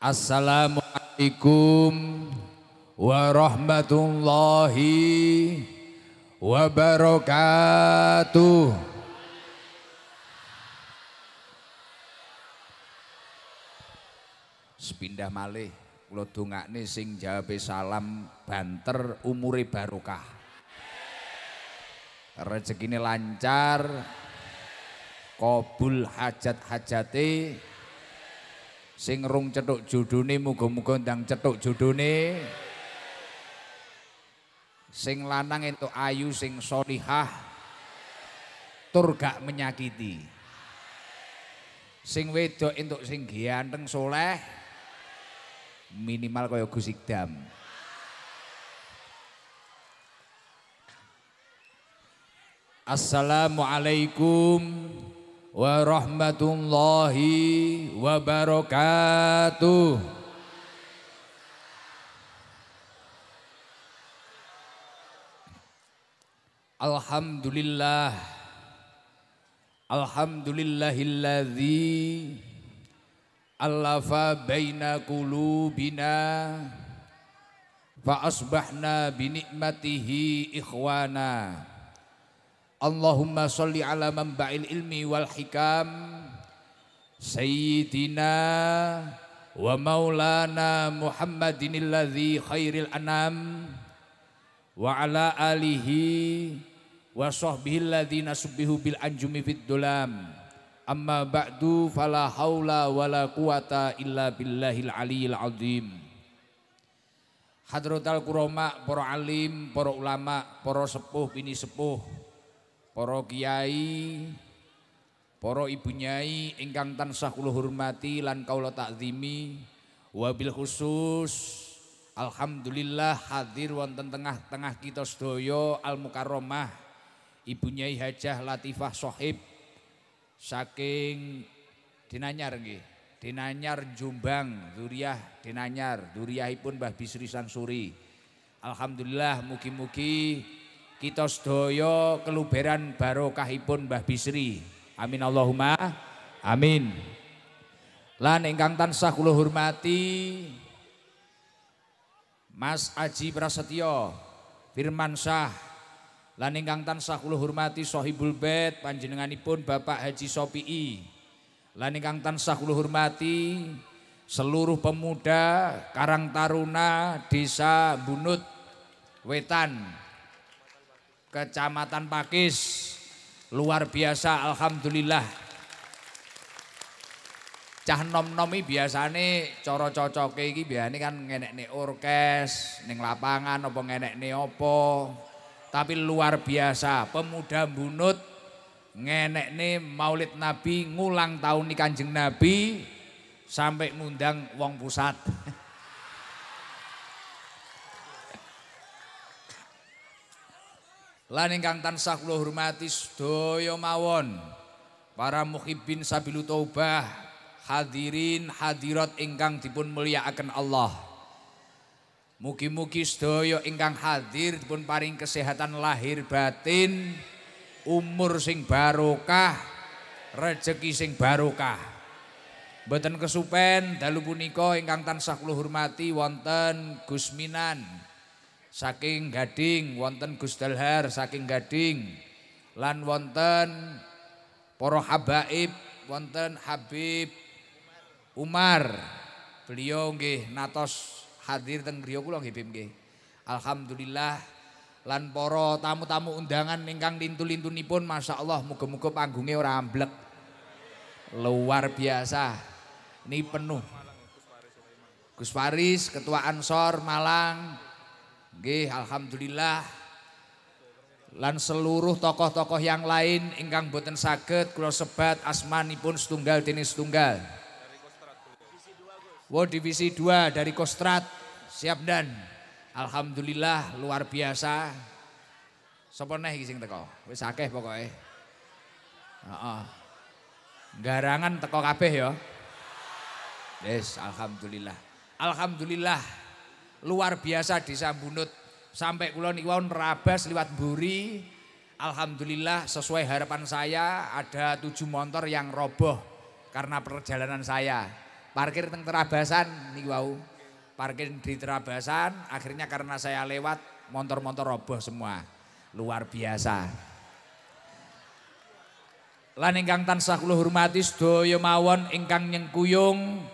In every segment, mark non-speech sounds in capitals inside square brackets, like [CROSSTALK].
Assalamualaikum warahmatullahi wabarakatuh. Sepindah malih kula dongakne sing jawabe salam banter umure barokah. Rezekine lancar, Kobul hajat-hajate Sing rung cetuk judune muga-muga ndang cetuk judune. Sing lanang itu ayu sing solihah. Tur gak menyakiti. Sing wedok entuk sing ganteng soleh. Minimal kaya Gus Ikdam. Assalamualaikum warahmatullahi wabarakatuh. Alhamdulillah Alhamdulillahilladzi alafa baina kulubina Fa asbahna binikmatihi ikhwana Allahumma salli ala manba'il ilmi wal hikam Sayyidina wa maulana Muhammadin alladhi khairil anam wa ala alihi wa sahbihi alladhina subbihu bil anjumi fid dulam amma ba'du fala wa la quwata illa billahil aliyil azim Hadrotal kuroma, para alim, para ulama, para sepuh, bini sepuh, para kiai, para ibu nyai ingkang tansah kula hormati lan kaula takzimi, wabil khusus alhamdulillah hadir wonten tengah-tengah kita sedaya al mukarromah Ibu Nyai Hajah Latifah Sohib saking Dinanyar nggih. Dinanyar Jombang, Duriah Dinanyar, Duriahipun Mbah Bisri Sansuri. Alhamdulillah mugi-mugi kita sedaya keluberan barokahipun Mbah Bisri. Amin Allahumma. Amin. Lan ingkang tansah kula hormati Mas Aji Prasetyo Firmansyah lan ingkang tansah kula hormati Sohibul Bait panjenenganipun Bapak Haji Sopi'i lan ingkang tansah kula hormati seluruh pemuda Karang Taruna Desa Bunut Wetan Kecamatan Pakis. Luar biasa alhamdulillah. Cah nom-nomi biasa coro-coro kayak gini, ini kan nih orkes neng lapangan apa nenek opo Tapi luar biasa pemuda bunut ngenekne Maulid Nabi ngulang tahun Kanjeng Nabi sampai ngundang wong pusat. [LAUGHS] Lan ingkang tansah kula hormati sedaya mawon para muhibbin sabilut taubah hadirin hadirat ingkang dipun mulyakaken Allah. Mugi-mugi sedaya ingkang hadir dipun paring kesehatan lahir batin, umur sing barokah, rejeki sing barokah. Mboten kesupen dalu punika ingkang tansah kula hormati wonten Gusminan Minan. saking Gading wonten Gus saking Gading lan wonten para habaib wonten Habib Umar beliau nggih natos hadir teng griya kula nggih nggih alhamdulillah lan para tamu-tamu undangan ingkang lintu-lintunipun masyaallah muga-muga panggunge ora amblek luar biasa ini penuh Gus Faris Ketua Ansor Malang Gih, alhamdulillah. Lan seluruh tokoh-tokoh yang lain ingkang boten sakit, kula sebat asmanipun setunggal dene setunggal. Wo divisi dua dari Kostrat siap dan alhamdulillah luar biasa. Sapa neh iki sing teko? Wis akeh pokoke. Garangan teko kabeh ya. Yes, alhamdulillah. Alhamdulillah luar biasa di Sambunut. Sampai kulon Iwan rabas liwat buri. Alhamdulillah sesuai harapan saya ada tujuh motor yang roboh karena perjalanan saya. Parkir teng terabasan nih wow Parkir di terabasan akhirnya karena saya lewat motor-motor roboh semua. Luar biasa. Lan ingkang tansah kula hormati sedaya mawon ingkang nyengkuyung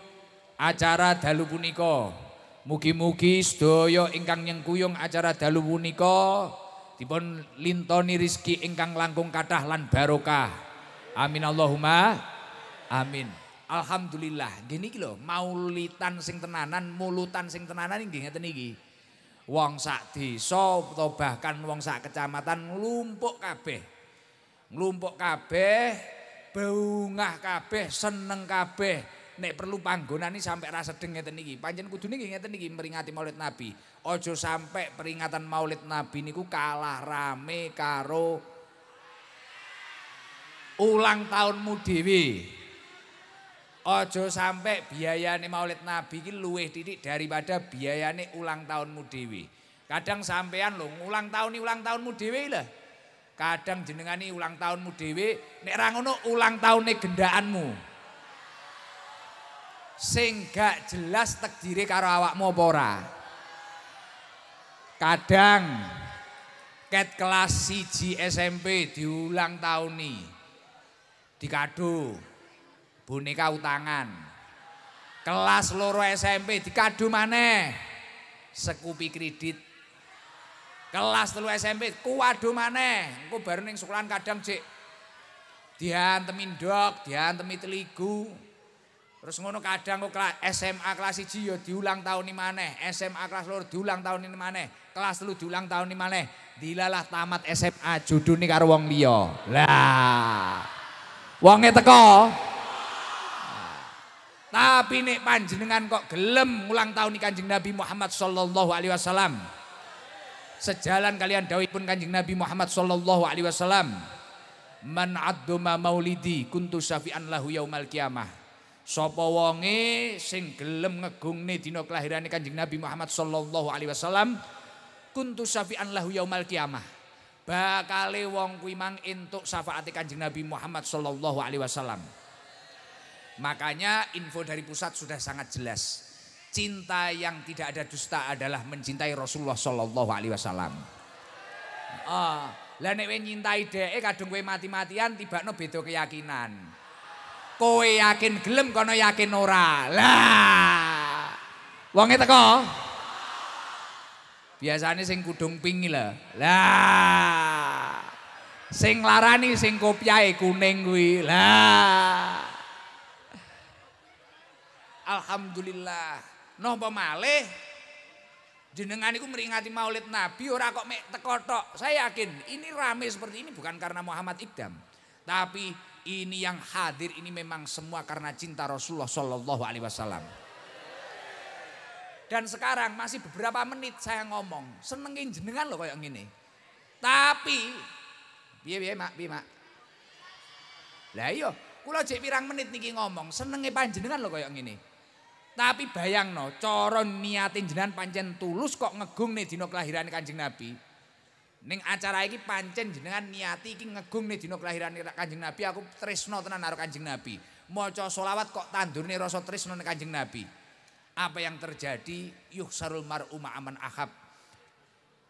acara dalu punika. Mugi-mugi sedaya ingkang nyengkuyung acara dalu punika dipun lintoni rizki ingkang langkung kathah lan barokah. Amin Allahumma. Amin. Alhamdulillah. gini niki lho, maulitan sing tenanan, mulutan sing tenanan nggih ngeten iki. Wong sak desa utawa bahkan wong sak kecamatan nglumpuk kabeh. Nglumpuk kabeh, beungah kabeh, seneng kabeh. nek perlu panggonane sampai rasa sedeng ngeten iki. Pancen kudune nggih ngeten meringati Maulid Nabi. Ojo sampai peringatan Maulid Nabi niku kalah rame karo ulang tahunmu dhewe. Ojo sampai biayane Maulid Nabi iki luwih titik daripada biayane ulang tahunmu dhewe. Kadang sampean lo ulang tahun ulang tahunmu dhewe lah. Kadang jenengani ulang tahunmu dhewe, nek rangono ulang tahun nih gendaanmu sing gak jelas terdiri karo awak mau pora Kadang ket kelas siji SMP diulang tahun nih dikado boneka utangan. Kelas loro SMP dikado maneh sekupi kredit. Kelas telu SMP kuwado maneh, engko baru neng sekolahan kadang cek diantemin dok, diantemi teligu, Terus ngono kadang kok SMA kelas 1 ya diulang tahun ini maneh, SMA kelas 2 diulang tahun ini maneh, kelas 3 diulang tahun ini maneh. Dilalah tamat SMA judune karo wong liya. Lah. Wonge teko. Tapi nek panjenengan kok gelem ulang tahun ini Kanjeng Nabi Muhammad sallallahu alaihi wasallam. Sejalan kalian dawuhipun Kanjeng Nabi Muhammad sallallahu alaihi wasallam. Man adduma maulidi kuntu syafi'an lahu yaumal kiamah. Sopo wonge sing gelem ngegungne dina kelahirane Kanjeng Nabi Muhammad sallallahu alaihi wasallam kuntu syafi'an lahu yaumal kiamah. Bakale wong kuwi mang entuk syafaate Kanjeng Nabi Muhammad sallallahu alaihi wasallam. Makanya info dari pusat sudah sangat jelas. Cinta yang tidak ada dusta adalah mencintai Rasulullah sallallahu alaihi wasallam. Ah, lah nek nyintai dhek kadung kowe mati-matian no beda keyakinan. Kowe yakin gelem kono yakin ora. Lah. itu kok biasanya sing kudung pingi lah Lah. Sing larani sing kopiai kuning gue Lah. Alhamdulillah. No malih jenengan itu meringati maulid Nabi ora kok mek tekotok. Saya yakin ini rame seperti ini bukan karena Muhammad Iqdam, tapi ini yang hadir ini memang semua karena cinta Rasulullah Shallallahu Alaihi Wasallam. Dan sekarang masih beberapa menit saya ngomong, senengin jenengan loh kayak gini. Tapi, biar biar mak, biar mak. Lah iyo, kulo cek pirang menit niki ngomong, senengin panjenengan loh kayak gini. Tapi bayang no, coron niatin jenengan panjen tulus kok ngegung nih dino kelahiran kanjeng Nabi. Neng acara iki pancen jenengan niati iki ngegung nih kelahiran nih Kanjeng Nabi aku Trisno tenan naruh Kanjeng Nabi. Maca solawat kok tandur nih rasa Trisno nih Kanjeng Nabi. Apa yang terjadi? mar mar'u Aman ahab.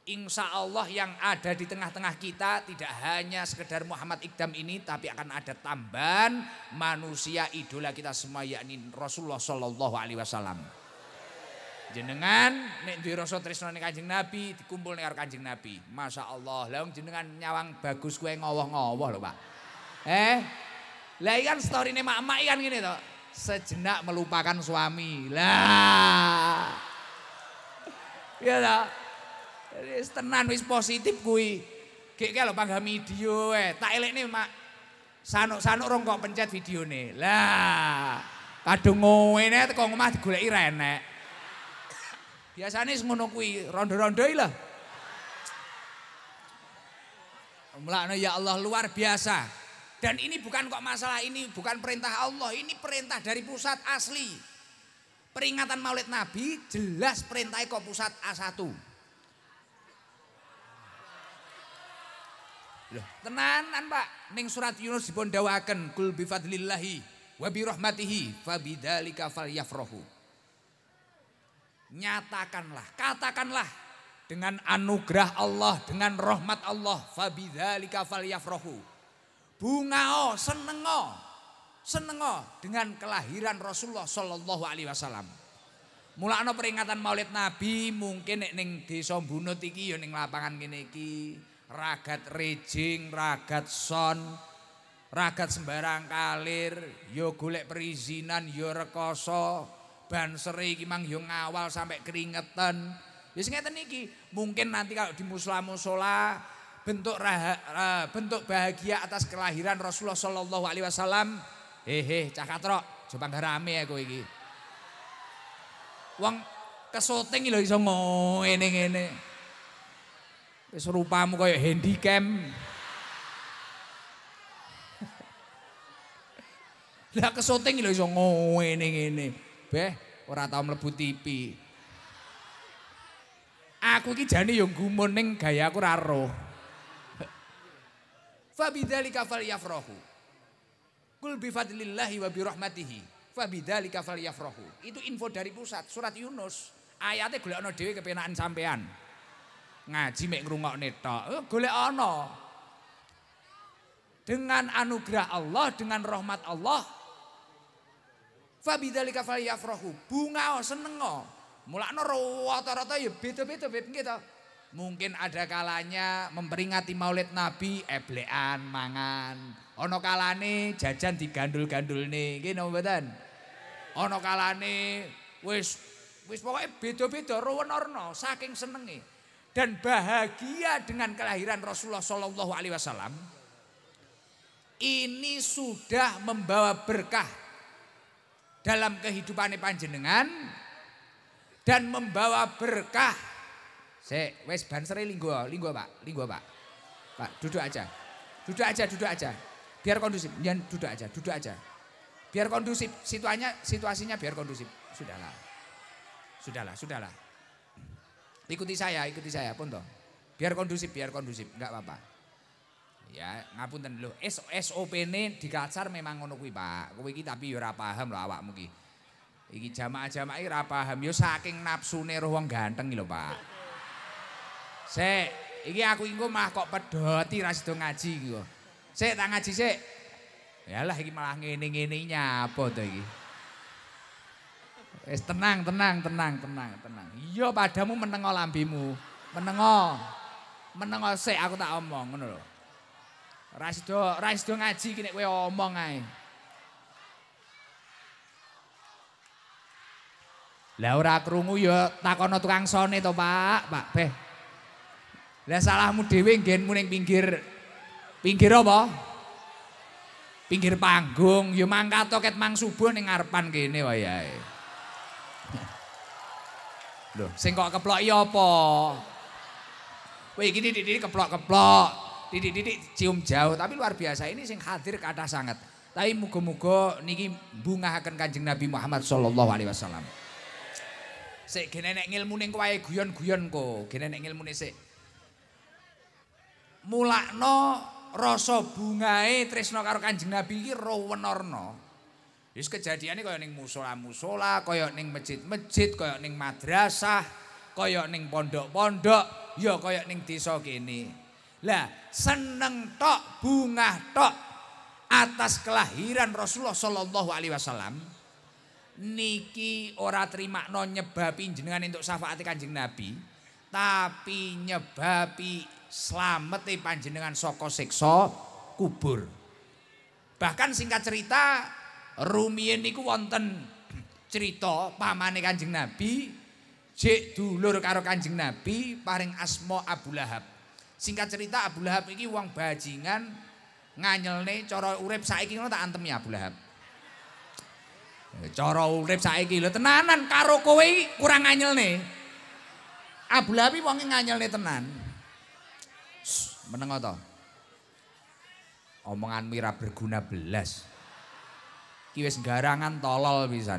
Insya Allah yang ada di tengah-tengah kita tidak hanya sekedar Muhammad Iqdam ini tapi akan ada tambahan manusia idola kita semua yakni Rasulullah Shallallahu Alaihi Wasallam. Jenengan nek duwe rasa tresnane Kanjeng Nabi dikumpul nek karo Kanjeng Nabi. Masya Allah Lah jenengan nyawang bagus kuwe ngowoh-ngowoh lho, Pak. Eh. Lah iki kan storyne mak-mak kan ngene to. Sejenak melupakan suami. Lah. Iya ta. Wis tenan wis positif kuwi. Gek ke lho panggah video e. Tak elekne mak. Sanuk-sanuk rong kok pencet videone. Lah. Kadung ngene teko omah digoleki renek. Biasanya ngono kuwi, ronde rondo lah. Mulane ya Allah luar biasa. Dan ini bukan kok masalah ini bukan perintah Allah, ini perintah dari pusat asli. Peringatan Maulid Nabi jelas perintah kok pusat A1. Loh, tenanan Pak, ning surat Yunus dipun dawaken kul bi fadlillahi wa bi rahmatihi fabidzalika falyafrahu. Nyatakanlah, katakanlah dengan anugerah Allah, dengan rahmat Allah. o, seneng o, seneng o dengan kelahiran Rasulullah Shallallahu Alaihi Wasallam. Mulakno peringatan Maulid Nabi mungkin nek ning desa Bunut iki ya ning lapangan kene iki ragat rejing, ragat son, ragat sembarang kalir, yo ya golek perizinan, yo ya rekoso, banseri iki mang yo ngawal sampai keringetan. Wis ya ngeten iki, mungkin nanti kalau di musola musola bentuk raha, bentuk bahagia atas kelahiran Rasulullah Shallallahu alaihi wasallam. Hehe, cah katrok, coba ngarame ya kowe iki. Wong kesoting lho iso ngene ngene. Wis rupamu kayak handycam. [LAUGHS] Lah kesoting lho iso ngene ngene. Beh, ora tau mlebu TV. Aku iki jane yo gumun ning gaya aku raro. roh. Fa bidzalika falyafrahu. Kul bi fadlillahi wa bi rahmatihi. Fa bidzalika falyafrahu. Itu info dari pusat, surat Yunus. Ayatnya golekno dhewe kepenaan sampean. Ngaji mek ngrungokne tok. Eh, golekno. Dengan anugerah Allah, dengan rahmat Allah, Fabidzalika falyafrahu. Bunga oh, seneng oh. Mulakno rata-rata ya beda-beda beb kita. Mungkin ada kalanya memperingati Maulid Nabi eblean mangan. Ono kalane jajan digandul-gandulne. gini napa badan. Ono kalane wis wis pokoknya beda-beda rowenorno saking senengi dan bahagia dengan kelahiran Rasulullah Shallallahu Alaihi Wasallam ini sudah membawa berkah dalam kehidupan panjenengan dan membawa berkah. se wes banser linggo, linggo Pak, linggo Pak. Pak, duduk aja. Duduk aja, duduk aja. Biar kondusif. jangan duduk aja, duduk aja. Biar kondusif, situasinya situasinya biar kondusif. Sudahlah. Sudahlah, sudahlah. Ikuti saya, ikuti saya, pun toh. Biar kondusif, biar kondusif, nggak apa-apa. Ya, ngapunten lho. SOP-ne di Kalsar memang ngono kuwi, Pak. Kowe iki tapi yo ora paham lho awakmu iki. Iki jamaah-jamaah iki ora paham yo saking nafsune roh wong ganteng lho, Pak. Sik, iki aku engko mah kok pedhoti ra sida ngaji iki kok. Sik tak ngaji sik. Yalah iki malah ngene-ngene nyapa to iki. Wis tenang, tenang, tenang, tenang, tenang. Iya padamu menengo lambimu. Menengo. Menengo sik aku tak omong ngono lho. Ora sida, ora sida ngaji ki nek omong ae. Lah ora krungu ya takono tukang sone to, Pak. Pak Beh. Lah salahmu dhewe nggenmu ning pinggir pinggir apa? Pinggir panggung, ya mangkat toket ket mang subuh ning ngarepan kene wayahe. Loh, sing kok keplok iki ya apa? Kowe gini, gini keplok-keplok. titik-titik cium jauh tapi luar biasa ini sing hadir kata sangat tapi muga-muga niki bunga akan kanjeng Nabi Muhammad Shallallahu Alaihi Wasallam si genenek ngilmu ning kuwae guyon-guyon kok genenek ngilmu ning si mulakno rasa bungae tresno karo kanjeng Nabi iki roh wenorno wis kejadiane kaya ning musola-musola kaya ning masjid-masjid kaya ning madrasah kaya ning pondok-pondok ya kaya ning desa kene Lah seneng tok bunga tok atas kelahiran Rasulullah Shallallahu Alaihi Wasallam niki ora terima non nyebabi jenengan untuk syafaat kanjeng Nabi tapi nyebabi selamat panjenengan soko siksa kubur bahkan singkat cerita rumiyin niku wonten cerita pamane kanjeng Nabi jek dulur karo kanjeng Nabi paring asma Abu Lahab Singkat cerita Abu Lahab ini uang bajingan nganyel nih coro urep saiki lo tak antem ya Abu Lahab. coro urep saiki lo tenanan karo kowe kurang nganyel nih. Abu Lahab ini uangnya nganyel nih tenan. Meneng toh. Omongan mira berguna belas. Ki garangan tolol pisan.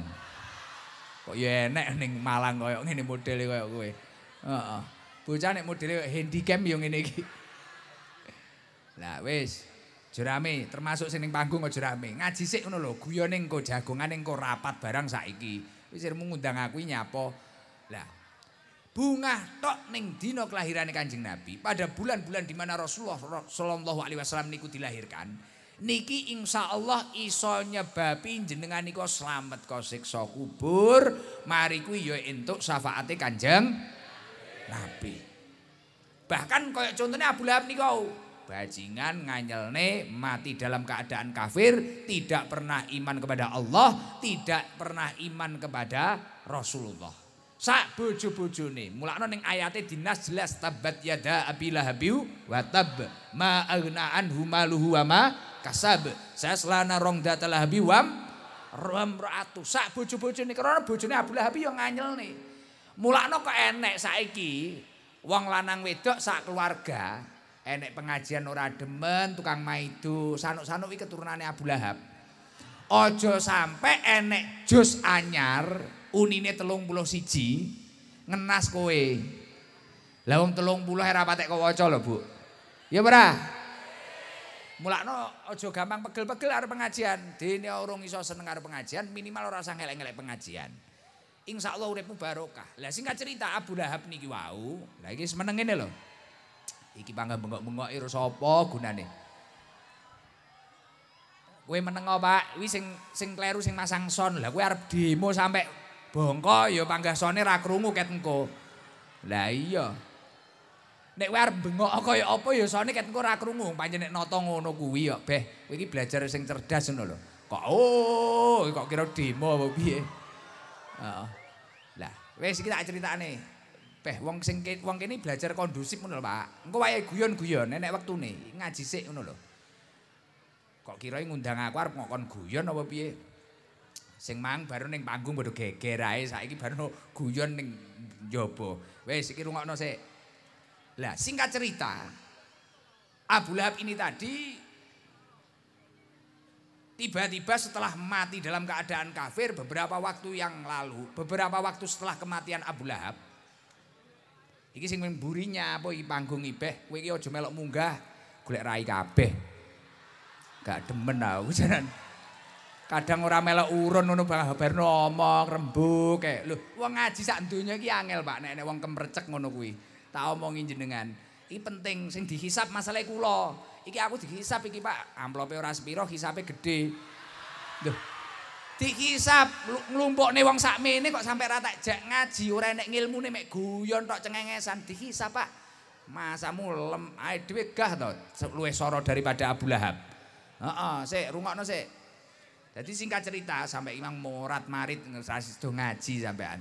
Kok ya enek ning Malang koyo ngene modele koyo kowe. Heeh. Uh -uh. bocah nek modele handicap yo ngene iki. [LAUGHS] Lah wis, jerame termasuk sing ning panggung aja rame. Ngaji sik ngono lho, guyone engko jagongan engko rapat barang saiki. Wis irmu ngundang aku nyapa. Lah bunga tok ning dina kelahiran Kanjeng Nabi pada bulan-bulan di mana Rasulullah sallallahu alaihi wasallam niku dilahirkan niki insyaallah iso nyebabi jenengan niku selamat kok siksa kubur mari kuwi ya entuk syafaate Kanjeng Nabi. Bahkan kayak contohnya Abu Lahab nih kau. Bajingan nganyel nganyelne mati dalam keadaan kafir, tidak pernah iman kepada Allah, tidak pernah iman kepada Rasulullah. Sak bojo-bojo nih, mulakno ning ayatnya dinas jelas tabat yada abilah lahabiu watab ma agnaan humaluhu ama kasab. Saya selana rong datalah biwam rom ratu. Sak bojo-bojo nih, karena nih Abu Lahab yang nganyel nih. Mulakno kok enek saiki wong lanang wedok sak keluarga enek pengajian ora demen tukang maidu, sanuk-sanuk iki keturunane Abu Lahab. Aja sampe enek jus anyar unine telung puluh siji ngenas kowe. Lah wong 30 era patek kok waca lho, Bu. Ya ora? Mulakno aja gampang pegel-pegel arep pengajian. Dene urung iso seneng arep pengajian, minimal ora sang ngelek-ngelek pengajian. InsyaAllah Allah uripmu barokah. Lah singkat cerita Abu Lahab niki wau. Lah iki semeneng ngene lho. Iki bangga bengok-bengok iru sapa gunane? Kowe meneng Pak? Kuwi sing sing kleru sing masang son. Lah kowe arep demo sampe bongko. ya panggah sone ra krungu ket Lah iya. Nek kowe arep bengok kaya apa ya sone ket engko ra krungu. Panjen nek nata ngono kuwi ya, Beh. Kowe iki belajar sing cerdas ngono lho. Kok oh, kok kira demo apa piye? Heeh. Oh. Lah, wis iki tak critakne. Peh wong sing wong kene belajar kondusif ngono lho, Pak. Engko wae guyon-guyon nek wektune ngaji sik ngono lho. Kok kirae ngundang aku arep ngokon guyon apa piye? Sing mang baru ning panggung padha geger ae saiki baru guyon ning njaba. Wis iki rungokno sik. Lah, singkat cerita. Abu Lahab ini tadi tiba-tiba setelah mati dalam keadaan kafir beberapa waktu yang lalu, beberapa waktu setelah kematian Abu Lahab. Iki sing mburinya apa iki panggung ibeh, kowe iki aja melok munggah, golek rai kabeh. Gak demen aku [LAUGHS] jaran. Kadang orang melok urun ngono Bang Habarno omong rembuk kayak lho, wong ngaji sak donya iki angel Pak nek nek wong kemrecek ngono kuwi. Tak omongin jenengan. Iki penting sing dihisap masalah kula. Iki aku dihisap iki Pak, amplope ora sepiro, hisape gede. Duh. Dihisap nih wong ini kok sampe rata jak ngaji, ora enek nih mek guyon tok cengengesan dihisap Pak. Masa mulem ae dhewe gah to, luwih soro daripada Abu Lahab. Heeh, sik rungokno sik. Jadi singkat cerita sampai Imam Murad Marit ngerasi itu ngaji sampean.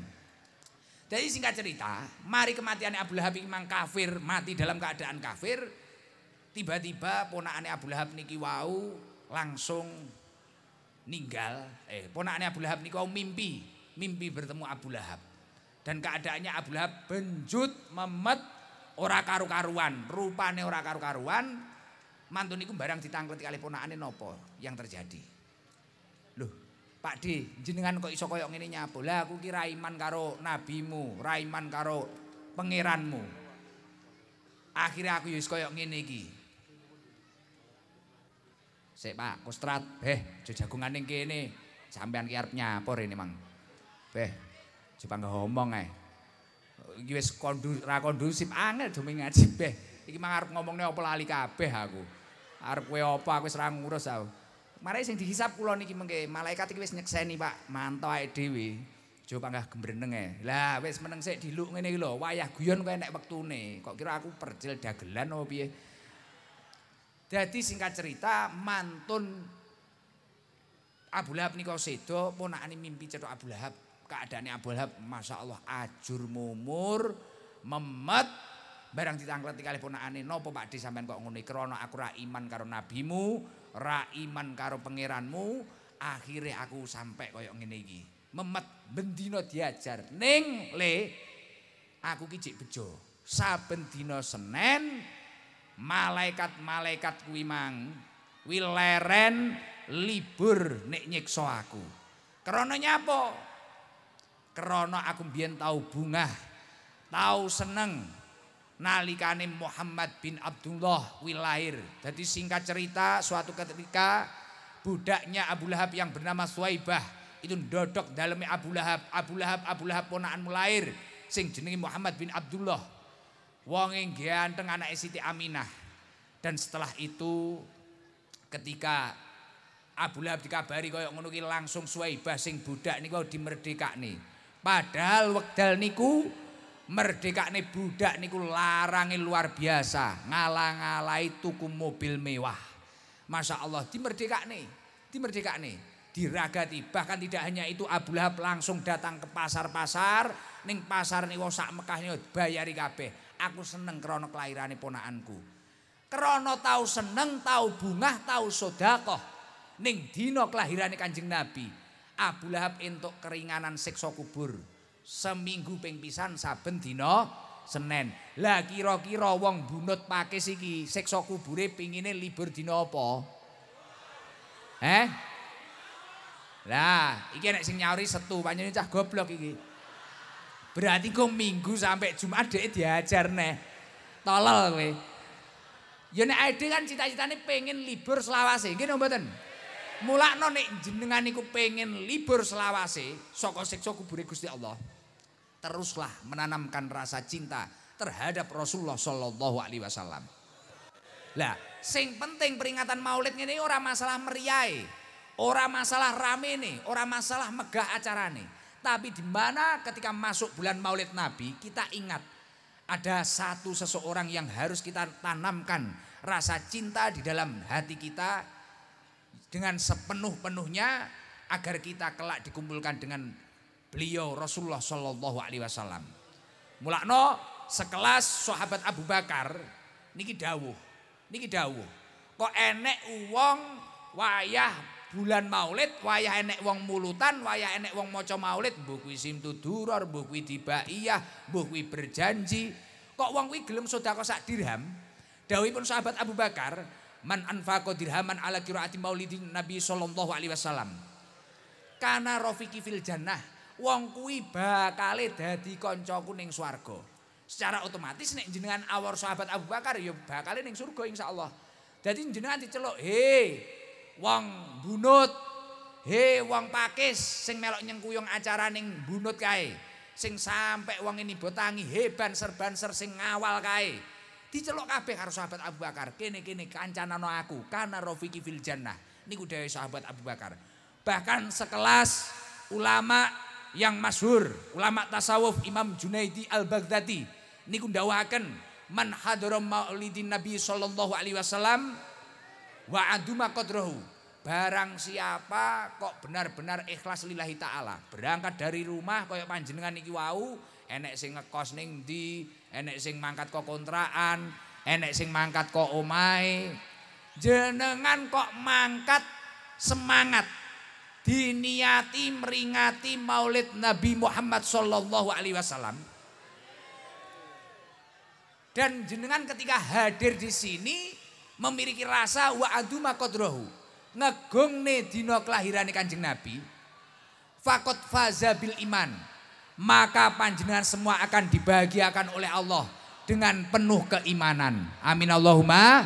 Jadi singkat cerita, mari kematian Abu Lahab Imam kafir, mati dalam keadaan kafir, Tiba-tiba ponakane Abu Lahab niki wau langsung ninggal. Eh, ponakane Abu Lahab niki wau mimpi, mimpi bertemu Abu Lahab. Dan keadaannya Abu Lahab benjut, memet, ora karu-karuan, rupane ora karu-karuan. Mantun niku barang ditangkleti kali ponakane nopo yang terjadi. Loh, Pak D, jenengan kok iso koyok ngene nyapu. Lah aku ki raiman karo nabimu, raiman karo pangeranmu. Akhirnya aku yus ya koyok ngene iki. Sik Pak Kustrat, beh, jagungan ning kene. Sampeyan ki arep nyapor ini, Mang. Beh, jupang gak ngomong ae. Iki wis kondu ra kondusif angel demi ngaji, [LAUGHS] beh. Iki mang arep ngomongne apa lali kabeh aku. Arep kowe apa aku wis ra ngurus aku. Mare sing dihisap kula niki mengke malaikat iki wis nyekseni, Pak. Manto ae dhewe. Jo panggah gembreneng ae. Lah wis meneng sik diluk ngene iki lho, wayah guyon kowe nek wektune. Kok kira aku percil dagelan opo piye? Jadi singkat cerita mantun Abu Lahab niko sedo ponakane mimpi cetok Abu Lahab. Keadaannya Abu Lahab Masya Allah ajur mumur memet barang ditangkleti kali ponakane nopo Pak Di sampean kok ngene krana aku ra iman karo nabimu, ra iman karo pangeranmu, akhirnya aku sampe kaya ngene iki. Memet bendino diajar ning le aku kicik bejo. Saben dina Senin malaikat-malaikat kuwi mang kuwi leren libur nek nyiksa aku. Krana nyapa? Krana aku biyen tau bungah, tau seneng nalikane Muhammad bin Abdullah kuwi lahir. Dadi singkat cerita suatu ketika budaknya Abu Lahab yang bernama Suwaibah itu dodok dalamnya Abu Lahab, Abu Lahab, Abu Lahab ponakanmu lahir sing jenenge Muhammad bin Abdullah. Wong yang ganteng anak Siti Aminah. Dan setelah itu ketika Abu Lahab dikabari koyok ngono langsung Suwaibah sing budak niku nih. Padahal wekdal niku merdeka nih budak niku larangin luar biasa, ngalang-alai tuku mobil mewah. Masya Allah nih, merdeka nih diragati. Bahkan tidak hanya itu Abu Lahab langsung datang ke pasar-pasar, ning pasar niku sak Mekahnya bayari kabeh. aku seneng krono kelahiran ponaanku. Krono tau seneng, tau bungah, tau sodako. Ning dino kelahiran kanjeng Nabi. Abu Lahab entuk keringanan seksa kubur. Seminggu pengpisan saben dino Senin. Lah kira-kira wong bunut pake siki seksa kubure pingine libur dino opo. Eh? Lah, iki nek sing nyauri setu panjenengan cah goblok iki. Berarti kok minggu sampai Jumat deh diajar neh. Tolol gue. Ya nek ade kan cita citanya pengen libur selawase. Nggih napa mboten? Mulakno nek jenengan niku pengen libur selawase saka siksa kubure Gusti Allah. Teruslah menanamkan rasa cinta terhadap Rasulullah Shallallahu alaihi wasallam. Lah, sing penting peringatan Maulid ini orang masalah meriai, orang masalah rame nih, orang masalah megah acara nih. Tapi di mana ketika masuk bulan Maulid Nabi, kita ingat ada satu seseorang yang harus kita tanamkan rasa cinta di dalam hati kita dengan sepenuh-penuhnya agar kita kelak dikumpulkan dengan beliau Rasulullah Shallallahu Alaihi Wasallam. Mulakno sekelas sahabat Abu Bakar niki dawuh, niki dawuh. Kok enek uang wayah bulan Maulid wayah enek wong mulutan, wayah enek wong moco Maulid, bukwi simtu duror bukwi kuwi dibaiyah, bukwi berjanji. Kok wong wi gelem kau sak dirham? pun sahabat Abu Bakar, man anfaqa dirhaman ala kiraati Maulidin Nabi sallallahu alaihi wasallam. Kana rafiqi fil jannah, wong kuwi bakale dadi kancaku ning swarga. Secara otomatis nek jenengan awor sahabat Abu Bakar ya bakale ning surga insyaallah. jadi jenengan dicelok "Hei, wong bunut. He wong pakis sing melok nyengkuyung acara ning bunut kai Sing sampai wong ini botangi he banser-banser sing ngawal kae. Diceluk kabeh harus sahabat Abu Bakar. Kene-kene no aku karena Rofiqi fil jannah. Niku dewe sahabat Abu Bakar. Bahkan sekelas ulama yang masyhur, ulama tasawuf Imam Junaidi Al-Baghdadi niku ndawaken man hadara maulidin Nabi sallallahu alaihi wasallam Wa aduma kodrohu. Barang siapa kok benar-benar ikhlas lillahi ta'ala. Berangkat dari rumah kayak panjenengan iki wau. Enek sing ngekos ning di. Enek sing mangkat kok kontraan. Enek sing mangkat kok omai. Jenengan kok mangkat semangat. Diniati meringati maulid Nabi Muhammad Sallallahu Alaihi Wasallam. Dan jenengan ketika hadir di sini memiliki rasa wa antuma ngegung ne dino kelahiran Kanjeng Nabi fakot faza bil iman. Maka panjenengan semua akan dibahagiakan oleh Allah dengan penuh keimanan. Amin Allahumma.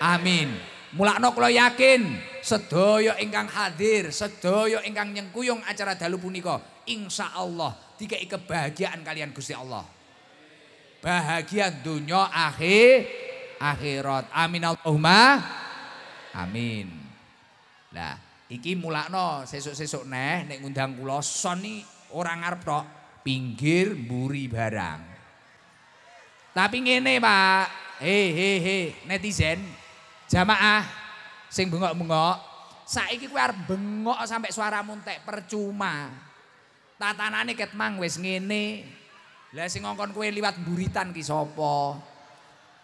Amin. Mulakno kalau yakin sedoyo ingkang hadir, sedoyo ingkang nyengkuyung acara dalu Insya Allah tiga kebahagiaan kalian Gusti Allah. Bahagia dunia akhir akhirat. Amin Allahumma. Amin. Lah, iki mulakno sesuk-sesuk neh nek ngundang kula soni orang ngarep tok pinggir mburi barang. Tapi ngene, Pak. He he he, netizen, jamaah sing bengok-bengok, saiki kuwi arep bengok sampai suara muntek percuma. Tatanane ket mang wis ngene. Lah sing ngongkon kowe liwat mburitan ki Sopo,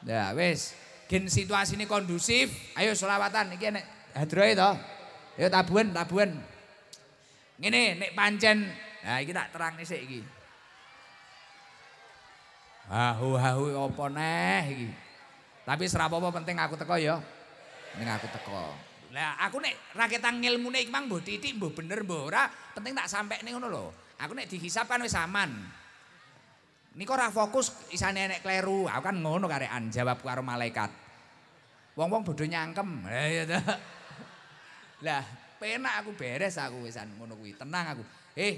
Ya wis, gen ini kondusif, ayo selawatan iki nek hadroe to. Ayo tabuan, tabuan. Ngene nek pancen, nah ini tak terang nih iki. Hahu hahu opo neh iki. Tapi apa penting aku teko ya. ini aku teko. Nah aku nih rakyat ngilmune muneik mang mbok titik boh bener boh ora, penting tak sampai nih ngono loh. Aku nih dihisap kan wis aman kok ora fokus isane enek kleru. Aku kan ngono karekan jawab karo malaikat. Wong-wong bodoh nyangkem. Iya lah, penak aku beres aku wisan ngono kuwi. Tenang aku. Eh,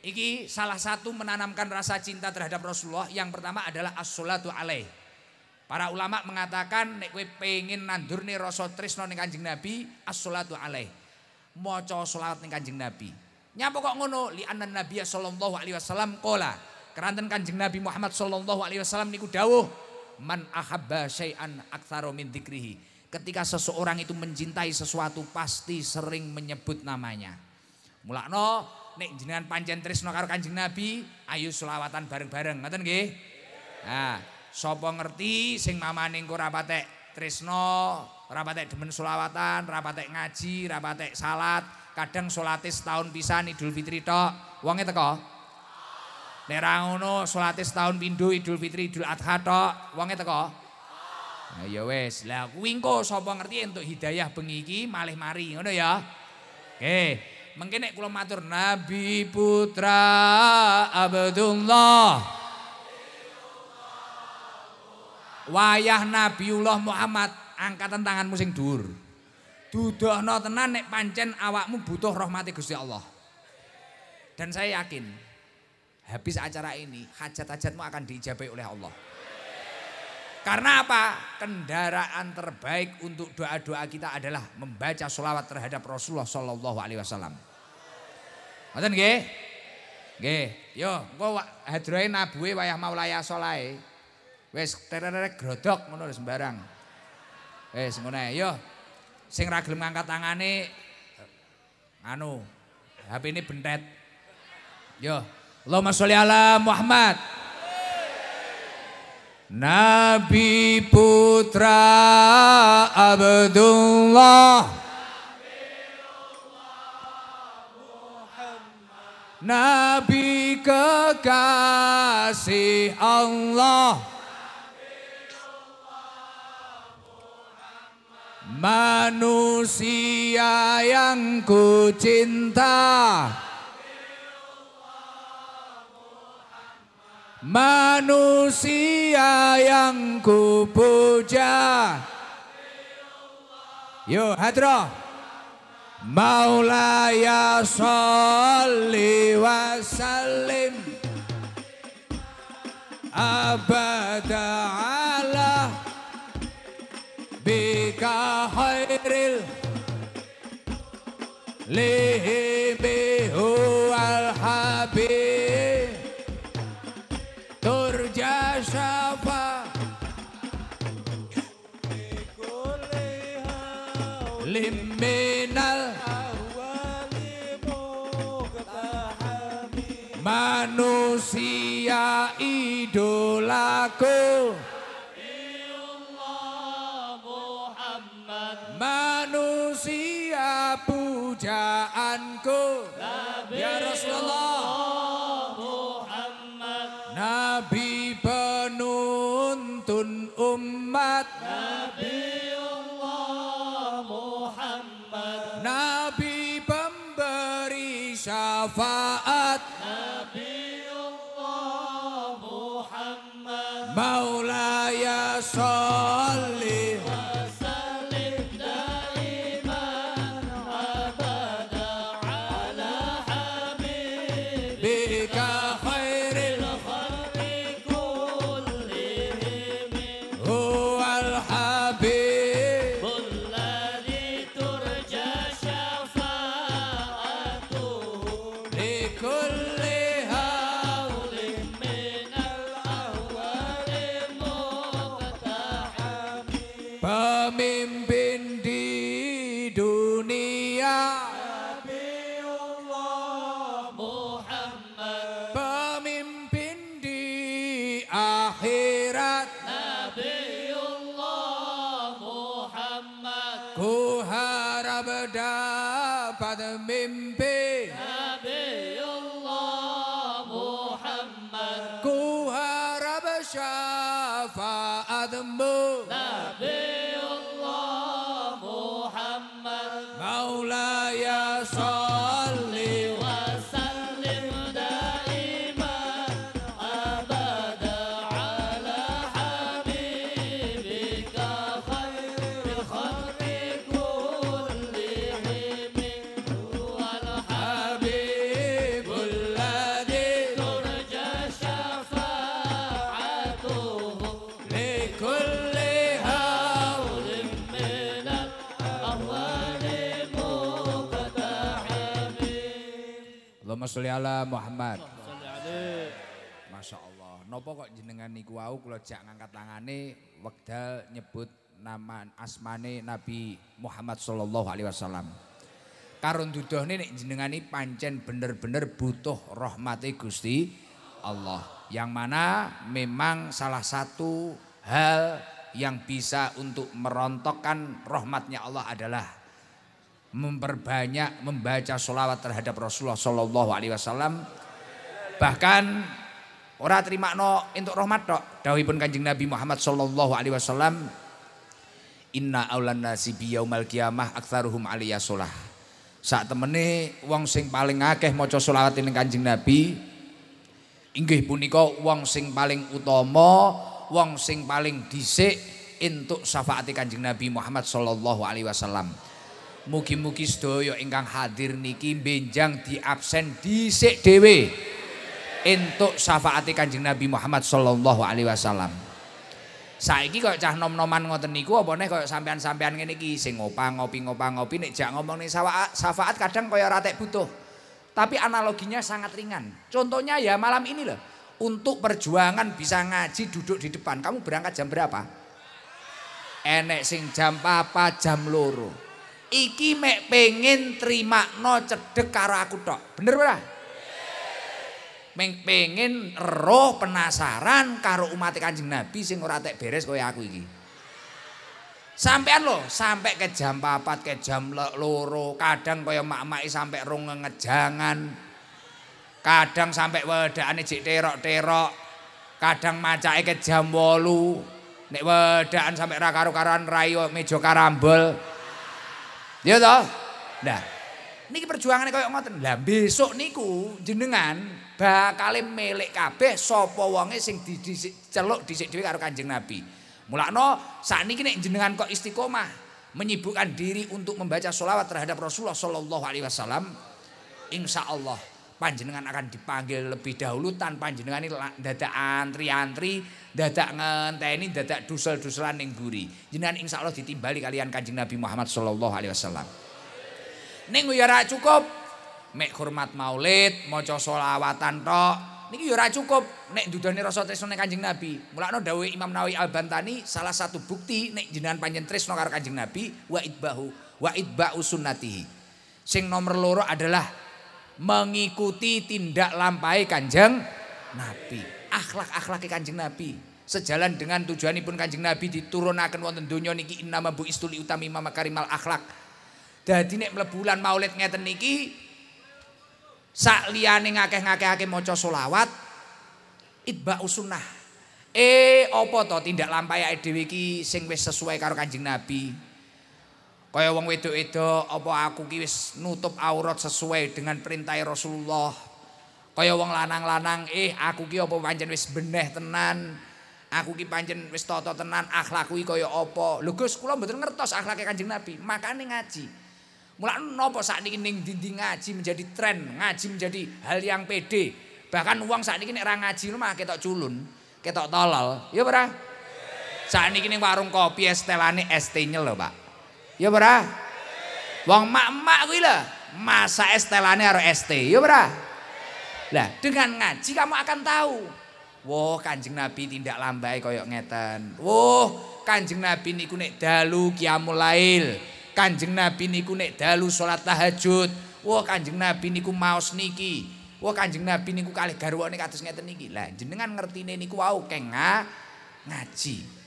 iki salah satu menanamkan rasa cinta terhadap Rasulullah yang pertama adalah as shalatu alaih. Para ulama mengatakan nek kowe pengin nandurne rasa tresno ning Kanjeng Nabi, as shalatu alaihi. Maca selawat ning Kanjeng Nabi. Nyapa kok ngono? Li anna Nabi sallallahu alaihi wasallam qala Keranten Kanjeng Nabi Muhammad sallallahu alaihi wasallam niku dawuh, man ahabba syai'an aktsara min dzikrihi. Ketika seseorang itu mencintai sesuatu pasti sering menyebut namanya. Mulakno nek jenengan pancen tresno karo Kanjeng Nabi, ayo selawatan bareng-bareng, ngoten nggih? Nah, sapa ngerti sing mamane engko ora patek tresno, ora patek demen selawatan, ora patek ngaji, ora patek salat, kadang salate setahun pisan Idul Fitri tok, wonge teko. Nek ra ngono salate setahun pindho Idul Fitri Idul Adha tok, wonge teko. Nah, ya wis, lah kuwi engko sapa ngerti entuk hidayah bengi iki malih mari, ngono ya. Oke, Mengkene nek kula matur Nabi Putra Abdullah Wayah Nabiullah Muhammad angkatan tanganmu sing dhuwur. no tenan nek pancen awakmu butuh rahmati Gusti Allah. Dan saya yakin Habis acara ini, hajat-hajatmu akan diijabai oleh Allah. Karena apa? Kendaraan terbaik untuk doa-doa kita adalah membaca sholawat terhadap Rasulullah Shallallahu Alaihi Wasallam. Ngerti nggih? Nggih. Yo, engko hadrohe nabuhe wayah maulaya Wes Wis tererek grodok ngono sembarang. Wis ngono Yo. Sing ra gelem ngangkat tangane anu HP ini bentet. Yo, Allahumma sholli ala Muhammad. Nabi Putra Abdullah Nabi kekasih Allah Manusia yang ku cinta manusia yang kupuja. Yo hadroh. Maulaya sholli wa sallim abada ala bika khairil lihi bihu al habib siapa Liminal Manusia idolaku Manusia idolaku sholli ala Muhammad. Masya Allah. Nopo kok jenengan niku wau kula jak ngangkat tangane wekdal nyebut nama asmane Nabi Muhammad sallallahu alaihi wasallam. Karun dudohne jenengan jenengani pancen bener-bener butuh rahmati Gusti Allah. Yang mana memang salah satu hal yang bisa untuk merontokkan rahmatnya Allah adalah memperbanyak membaca sholawat terhadap Rasulullah Shallallahu Alaihi Wasallam. Bahkan orang terima no untuk rahmat tok. Dawuhipun kanjeng Nabi Muhammad Shallallahu Alaihi Wasallam. Inna aulan nasi biyaumal kiamah aktaruhum aliyah sholah. Saat temene wong sing paling akeh maca sholawat ini kanjeng Nabi inggih puniko wong sing paling utomo wong sing paling dhisik untuk syafaati kanjeng Nabi Muhammad Shallallahu Alaihi Wasallam. Mugi-mugi sedaya ingkang hadir niki benjang di absen dhisik dhewe entuk syafaate Kanjeng Nabi Muhammad sallallahu alaihi wasallam. Saiki kok cah nom-noman ngoten niku apa neh kok sampean-sampean ngene iki sing ngopa ngopi ngopa ngopi nek jak ngomong ning syafaat kadang kaya ora butuh. Tapi analoginya sangat ringan. Contohnya ya malam ini loh. Untuk perjuangan bisa ngaji duduk di depan. Kamu berangkat jam berapa? Enek sing jam papa jam loro iki mek pengen trimakno cedhek karo aku tok. Bener ora? Meng pengen roh penasaran karo umat Kanjeng Nabi sing ora tek beres kaya aku iki. Sampean lho, sampe ke jam 4, ke jam loro, kadang kaya mak-maki sampe rung ngejangan. Kadang sampe wedakane jek terok-terok. Kadang macake ke jam 8. Nek wedakan sampe ra karo-karoan rayo meja karambol. Ya toh? Nah, niki perjuangane koyo ngoten. Lah besok niku jenengan bakal melek kabeh sapa wonge sing diceluk dhisik dhewe karo Kanjeng Nabi. Mulakno sakniki nek jenengan kok istiqomah menyibukkan diri untuk membaca sholawat terhadap Rasulullah Sallallahu Alaihi Wasallam, insya Allah panjenengan akan dipanggil lebih dahulu tan panjenengan ini dadak antri-antri, dadak ngenteni, dadak dusel-duselan ning guri. Jenengan insya Allah ditimbali kalian Kanjeng Nabi Muhammad sallallahu alaihi wasallam. Ning ya ora cukup mek hormat maulid, maca selawatan tok. Niki ya ora cukup nek dudane rasa tresno ning Kanjeng Nabi. mulakno dawuh Imam Nawawi Al-Bantani salah satu bukti nek jenengan panjen tresno karo Kanjeng Nabi wa bahu wa itba'u sunnatihi. Sing nomor loro adalah mengikuti tindak lampai kanjeng Nabi. akhlak akhlak kanjeng Nabi. Sejalan dengan tujuan tujuanipun kanjeng Nabi diturunakan wonten dunia niki innama bu istuli utami mama karimal akhlak. Dadi nek mlebulan maulid ngeten niki sak liyane ngakeh-ngakehake maca selawat itba usunah Eh apa to tindak lampai dhewe iki sing wis sesuai karo kanjeng Nabi. Kaya wong wedok itu apa aku ki wis nutup aurat sesuai dengan perintah Rasulullah. Kaya wong lanang-lanang, eh aku ki apa pancen wis beneh tenan. Aku ki pancen wis tata tenan, Akhlakui iki kaya apa. Lho Gus, kula mboten ngertos akhlake Kanjeng Nabi, makane ngaji. Mula saat sakniki ning dinding ngaji menjadi tren, ngaji menjadi hal yang pede. Bahkan uang sakniki nek ra ngaji mah ketok culun, ketok tolol. Ya Saat Sakniki ning warung kopi es telane es teh lho, Pak. Ya ora? Wong mak-mak kuwi lho, masak estelane karo ST. Ya ora? Lah, dengan ngaji kamu akan tahu. Wah, Kanjeng Nabi tindak lambai kaya ngeten. Wah, Kanjeng Nabi niku nek dalu qiyamul Kanjeng Nabi niku nek dalu salat tahajud. Wah, Kanjeng Nabi niku maos niki. Wah, Kanjeng Nabi niku kalih garwane kados ngeten niki. Lah, jenengan ngertine niku wau kenga ah, ngaji.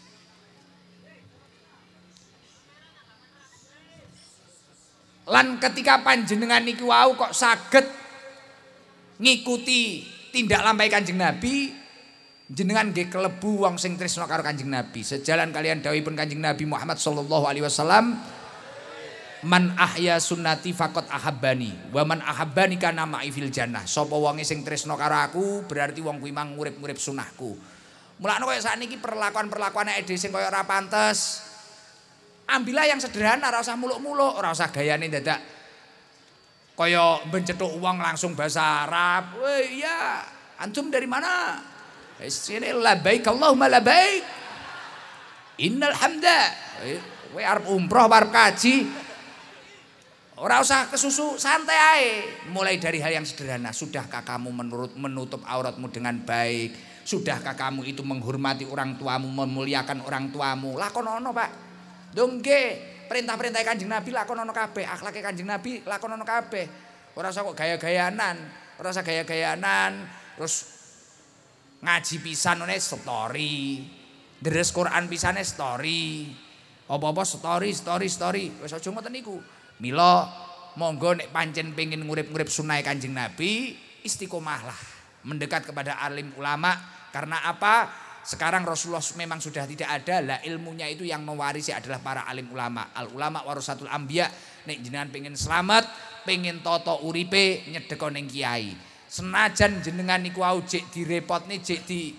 Lan ketika panjenengan niki wau kok saged ngikuti tindak lampai Kanjeng Nabi, jenengan nggih kelebu wong sing tresna karo Kanjeng Nabi. Sejalan kalian dawuhipun Kanjeng Nabi Muhammad sallallahu alaihi wasallam, "Man ahya sunnati fakot ahabbani, wa man ahabbani kana ma'i fil jannah." Sapa wonge sing tresna karo aku, berarti wong kuwi mang urip-urip sunahku. Mulane kaya sakniki perlakuan-perlakuan nek dhewe sing kaya ora pantes, Ambillah yang sederhana, rasa muluk-muluk, rasa gaya nih dadak. koyo bencetuk uang langsung bahasa Arab. Wah iya. Antum dari mana? Eh, sini labaik Allahumma labaik. Innal hamda. Eh, weh Arab umroh, Arab kaji. Orang usah kesusu, santai ae. Mulai dari hal yang sederhana, sudahkah kamu menurut menutup auratmu dengan baik? Sudahkah kamu itu menghormati orang tuamu, memuliakan orang tuamu? Lakonono, Pak. Dongge perintah-perintah Kanjeng Nabi ono kabeh, akhlaknya Kanjeng Nabi lakonono kabeh. Ora usah kok gaya-gayanan, orang usah gaya-gayanan, terus ngaji pisanane story. Deres Quran pisane story. Apa-apa story, story, story. Wis aja ngoten niku. Mila monggo nek pancen pengin ngurip-ngurip sunai Kanjeng Nabi, istiqomahlah mendekat kepada alim ulama karena apa? Sekarang Rasulullah memang sudah tidak ada lah ilmunya itu yang mewarisi adalah para alim ulama. Al ulama warasatul ambia. Nek jenengan pengen selamat, pengen toto uripe nyedekon ning kiai. Senajan jenengan niku au jek direpot nih jek di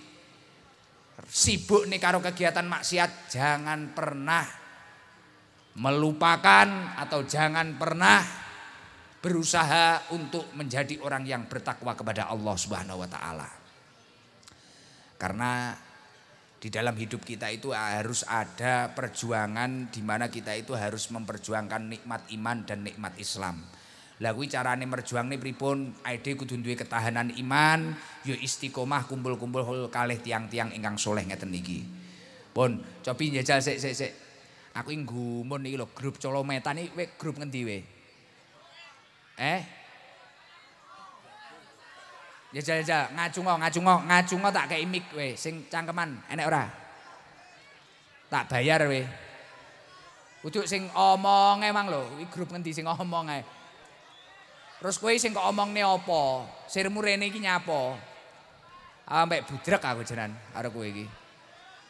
sibuk nih karo kegiatan maksiat jangan pernah melupakan atau jangan pernah berusaha untuk menjadi orang yang bertakwa kepada Allah Subhanahu wa taala. Karena di dalam hidup kita itu harus ada perjuangan di mana kita itu harus memperjuangkan nikmat iman dan nikmat Islam. Lah kuwi carane merjuangne pripun? Aide kudu duwe ketahanan iman, yo istiqomah kumpul-kumpul kalih tiang-tiang ingkang soleh ngeten niki. Pun cobi njajal sik sik sik. Aku ing gumun iki lho grup Colometan iki grup ngendi we? Eh? Ya jajal, jajal. ngacungo, ngacungo, ngacungo tak kayak imik, weh, sing cangkeman, enek ora. Tak bayar, weh. Kudu sing omong emang lo, i grup ngendi sing omong eh. Terus kowe sing kok omong ne opo, sirmu rene iki nyapa? Ambek ah, budrek aku jenan, karo kowe iki.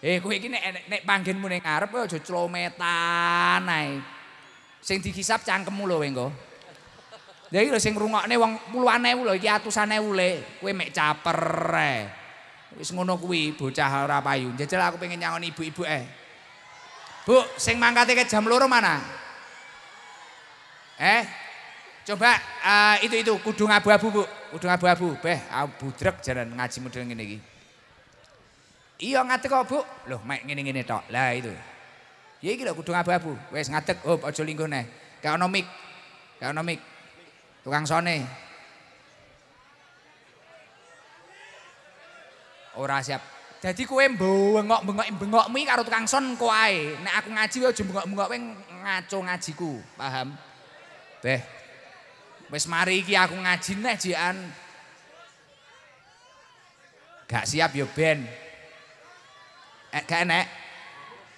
Eh, kowe iki nek nek panggenmu ning ngarep aja clometan ae. Sing dikisap cangkemmu lo, wengko. kok. Jadi iya, lho sing ngrungokne wong puluhan ewu lho iki atusan ewu le. Kowe mek caper e. Wis ngono kuwi bocah ora payu. Jajal aku pengen nyangoni ibu-ibu eh. Bu, sing mangkate ke jam loro mana? Eh? Coba eh, itu itu kudung abu-abu, Bu. Kudung abu-abu. Beh, abu drek jalan ngaji model ngene lagi. Iya ngatek kok, Bu. Loh, mek ngene-ngene tok. Lah itu. Ya gitu kudung abu-abu. Wis ngadeg, hop oh, aja linggone. Kayak Kayak nomik. Tukang sone. Ora siap. Jadi kowe mbengok mbengok mbengok mi karo tukang son kowe Nek aku ngaji kowe aja mbengok mbengok ngaco ngajiku, paham? Beh. Wis mari iki aku ngaji nek jian. Gak siap yo ben. Eh gak enek.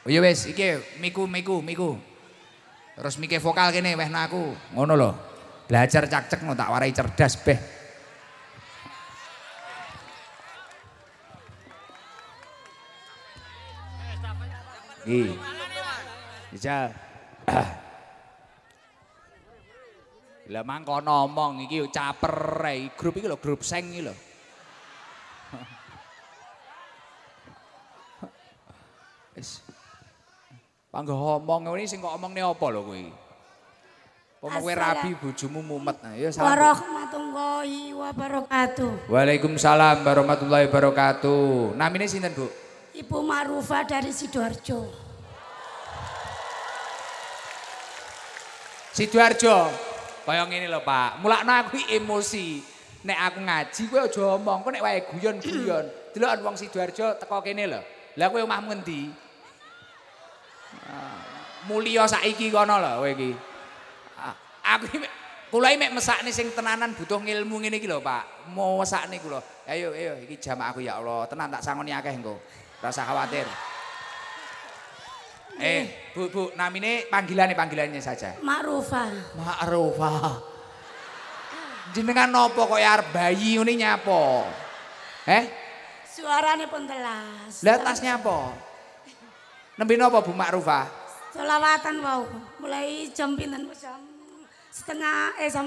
Oh wis iki miku miku miku. Terus mikir vokal kene wehna aku. Ngono loh. Belajar cakcek mau tak warai cerdas beh. Iya, Jajal. Lah mangko ngomong iki yo caper Grup iki lho grup seng iki lho. Wis. Panggo omong ngene sing kok omongne apa lho kuwi? Pemuwe rabi bujumu mumet. Nah, ya salam. Warahmatullahi wabarakatuh. Waalaikumsalam warahmatullahi wabarakatuh. Namine sinten, Bu? Ibu Marufa dari Sidoarjo. Sidoarjo. Kaya ngene lho, Pak. Mulakno aku emosi. Nek aku ngaji kowe aja omong, kowe nek wae guyon-guyon. Delokan wong Sidoarjo teko kene lho. Lah kowe omahmu endi? Ah, mulia saiki kono lho kowe iki. Aku ini kulai mek nih, sing tenanan butuh ilmu ini gitu Pak. Mau mesak nih kula. Ya, ayo, ayo ini jamak aku ya Allah. Tenan tak nih akeh engko. Rasa khawatir. Hmm. Eh, Bu, Bu, nama ini panggilan nih, panggilannya saja. Ma'rufa. Ma'rufa. Jenengan nopo kok ya bayi ini nyapo, Eh? Suaranya pun telas. Letasnya tasnya apa? nopo apa Bu Ma'rufa? Selawatan wau. Mulai jam pinten jam setengah eh jam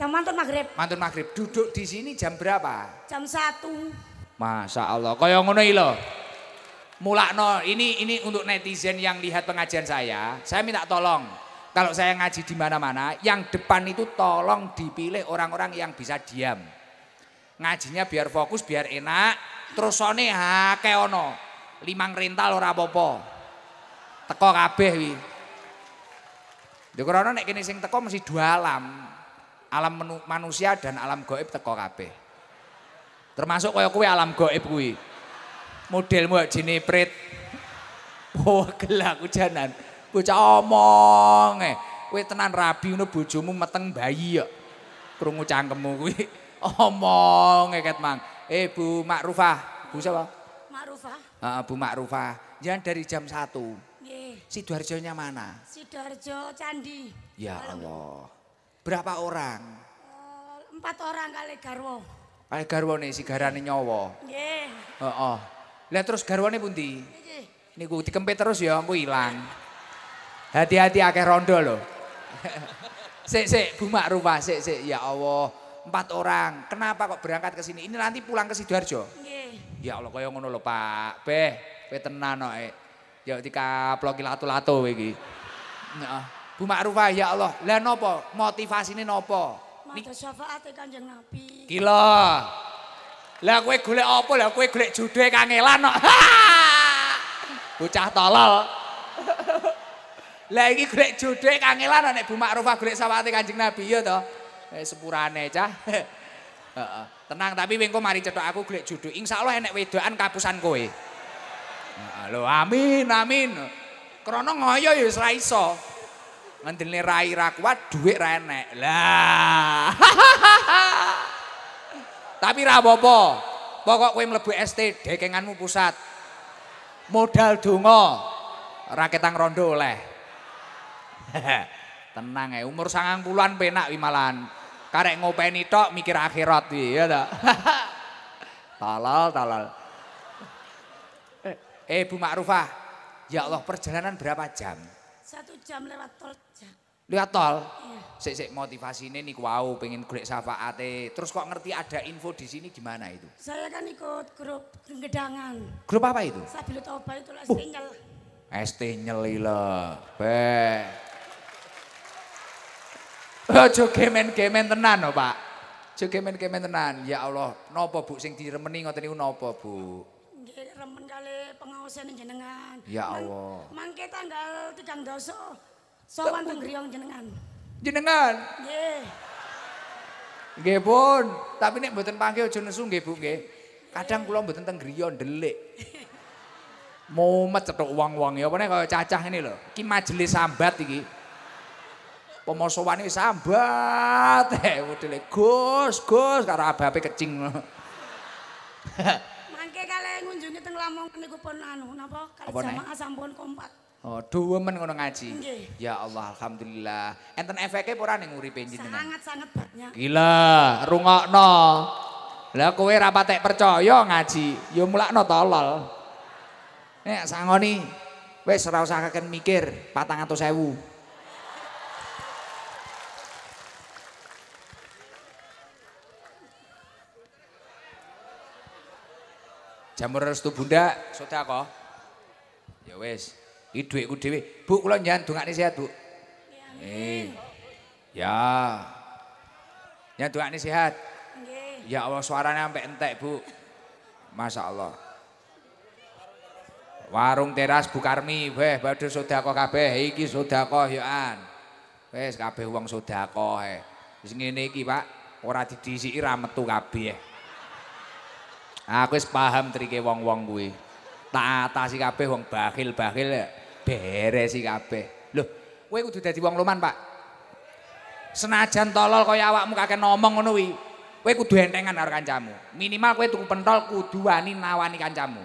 jam mantun maghrib. Mantun maghrib. Duduk di sini jam berapa? Jam satu. Masya Allah. Kaya ngono ilo. Mulakno ini ini untuk netizen yang lihat pengajian saya. Saya minta tolong kalau saya ngaji di mana-mana, yang depan itu tolong dipilih orang-orang yang bisa diam. Ngajinya biar fokus, biar enak. Terus sone ha keono. Limang rental ora bobo Teko kabeh Ya karena nek kene sing teko mesti dua alam. Alam menu, manusia dan alam gaib teko kabeh. Termasuk kaya kuwi alam gaib kuwi. Modelmu jine prit. Wegel gelak ujanan, Bocah omong e. Kowe tenan rabi ngono bojomu meteng bayi ya. Krungu cangkemmu kuwi. Omong e ket mang. Eh Bu Makrufah, Bu siapa? Makrufah. Heeh, Bu Makrufah. Jangan dari jam 1. Sidoarjo-nya mana? Sidoarjo Candi. Ya Allah. Berapa orang? Eh, empat orang kali Garwo. Kali Garwo nih si garane nyowo. Yeah. Oh, oh. Lihat terus nih Bunti. Ini gue dikempit terus ya gue hilang. Hati-hati akeh rondo loh. [LAUGHS] sik sik bumak rumah sik sik ya Allah. Empat orang. Kenapa kok berangkat ke sini? Ini nanti pulang ke Sidoarjo? Iya. Ya Allah kaya ngono lho Pak. Beh, beh tenang No, eh. Ya dikaploki lato-lato iki. nah Bu Ma'rufah ya Allah. Lah napa? Motivasine nopo? Mata syafaate Kanjeng Nabi. kilo Lah kowe golek apa? Lah kowe golek judhe kangelan kok. [LAUGHS] Bocah tolol. Lah iki golek jodhe kangelan nek Bu Ma'rufah golek sawate Kanjeng Nabi ya to. Eh sepurane cah. [LAUGHS] Heeh. Tenang tapi wingko mari cetok aku golek insya Insyaallah enek wedoan kapusan kowe. Halo, amin, amin. Krono ngoyo ya ora iso. Ngendine rai ra kuat, dhuwit ra enek. Lah. [LAUGHS] Tapi ra apa-apa. Pokok kowe mlebu ST dekenganmu pusat. Modal donga ra ketang rondo oleh. [LAUGHS] Tenang ya, umur sangang puluhan penak wimalan. Karek ngopeni tok mikir akhirat. Iya tak. [LAUGHS] talal, talal. Eh Bu Ma'rufah, ya Allah perjalanan berapa jam? Satu jam lewat tol. Lihat tol, iya. sik sik motivasi ini nih wow pengen golek Ate. Terus kok ngerti ada info di sini gimana itu? Saya kan ikut grup gedangan. Grup apa itu? Sabilu Toba itu lah uh. nyel. ST nyeli Be. Ojo kemen kemen tenan no, oh, Pak. Ojo kemen kemen tenan. Ya Allah, nopo Bu sing diremeni ngoten niku nopo Bu? remen kali pengawasan jenengan. Ya Allah. Mangke tanggal tigang doso. Sowan teng Griyong jenengan. Jenengan? Nggih. Nggih pun, tapi nek mboten panggil aja nesu nggih Bu nggih. Kadang kula mboten teng Griyong delik [LAUGHS] Mumet cetok uang-uang ya, apa kalau cacah ini loh. Ki majelis sambat iki. Pemosowane sambat, [LAUGHS] eh, udah Gus, Gus, karo abape kecing. [LAUGHS] lamongan niku pun anu napa kali jamaah sampun kompak. Oh, men ngono ngaji. Ya Allah, alhamdulillah. Enten efeknya pura nih nguri penjin. Sangat sangat banyak. Gila, rungok no. Lah kowe rapatek percaya ngaji. Ya mulakno tolol. Nih sangoni, wes rasa kaken mikir, patang atau sewu. Jamur restu bunda, kok? Ya wes, iki dhuwitku dhewe. Bu, nyan njenengan dongakne sehat, Bu. Iya, eh. Ya. Njenengan dongakne sehat. Nggih. Ya Allah, suaranya sampai entek, Bu. Masya Allah. Warung teras Bu Karmi, weh badhe kok kabe, Iki kok yo an. kabe uang wong kok he. Eh. ngene iki, Pak. Ora didhisiki ra tuh kabe. Eh. Aku wis paham trike wong-wong kuwi. Tak atasi kabeh wong bakhil-bakhil beresi kabeh. Loh, kowe kudu dadi wong loman, Pak. Senajan tolol kaya awakmu kakek ngomong ngono kuwi, kowe kudu entengan karo kancamu. Minimal kowe tuku pentol kudu wani nawani kancamu.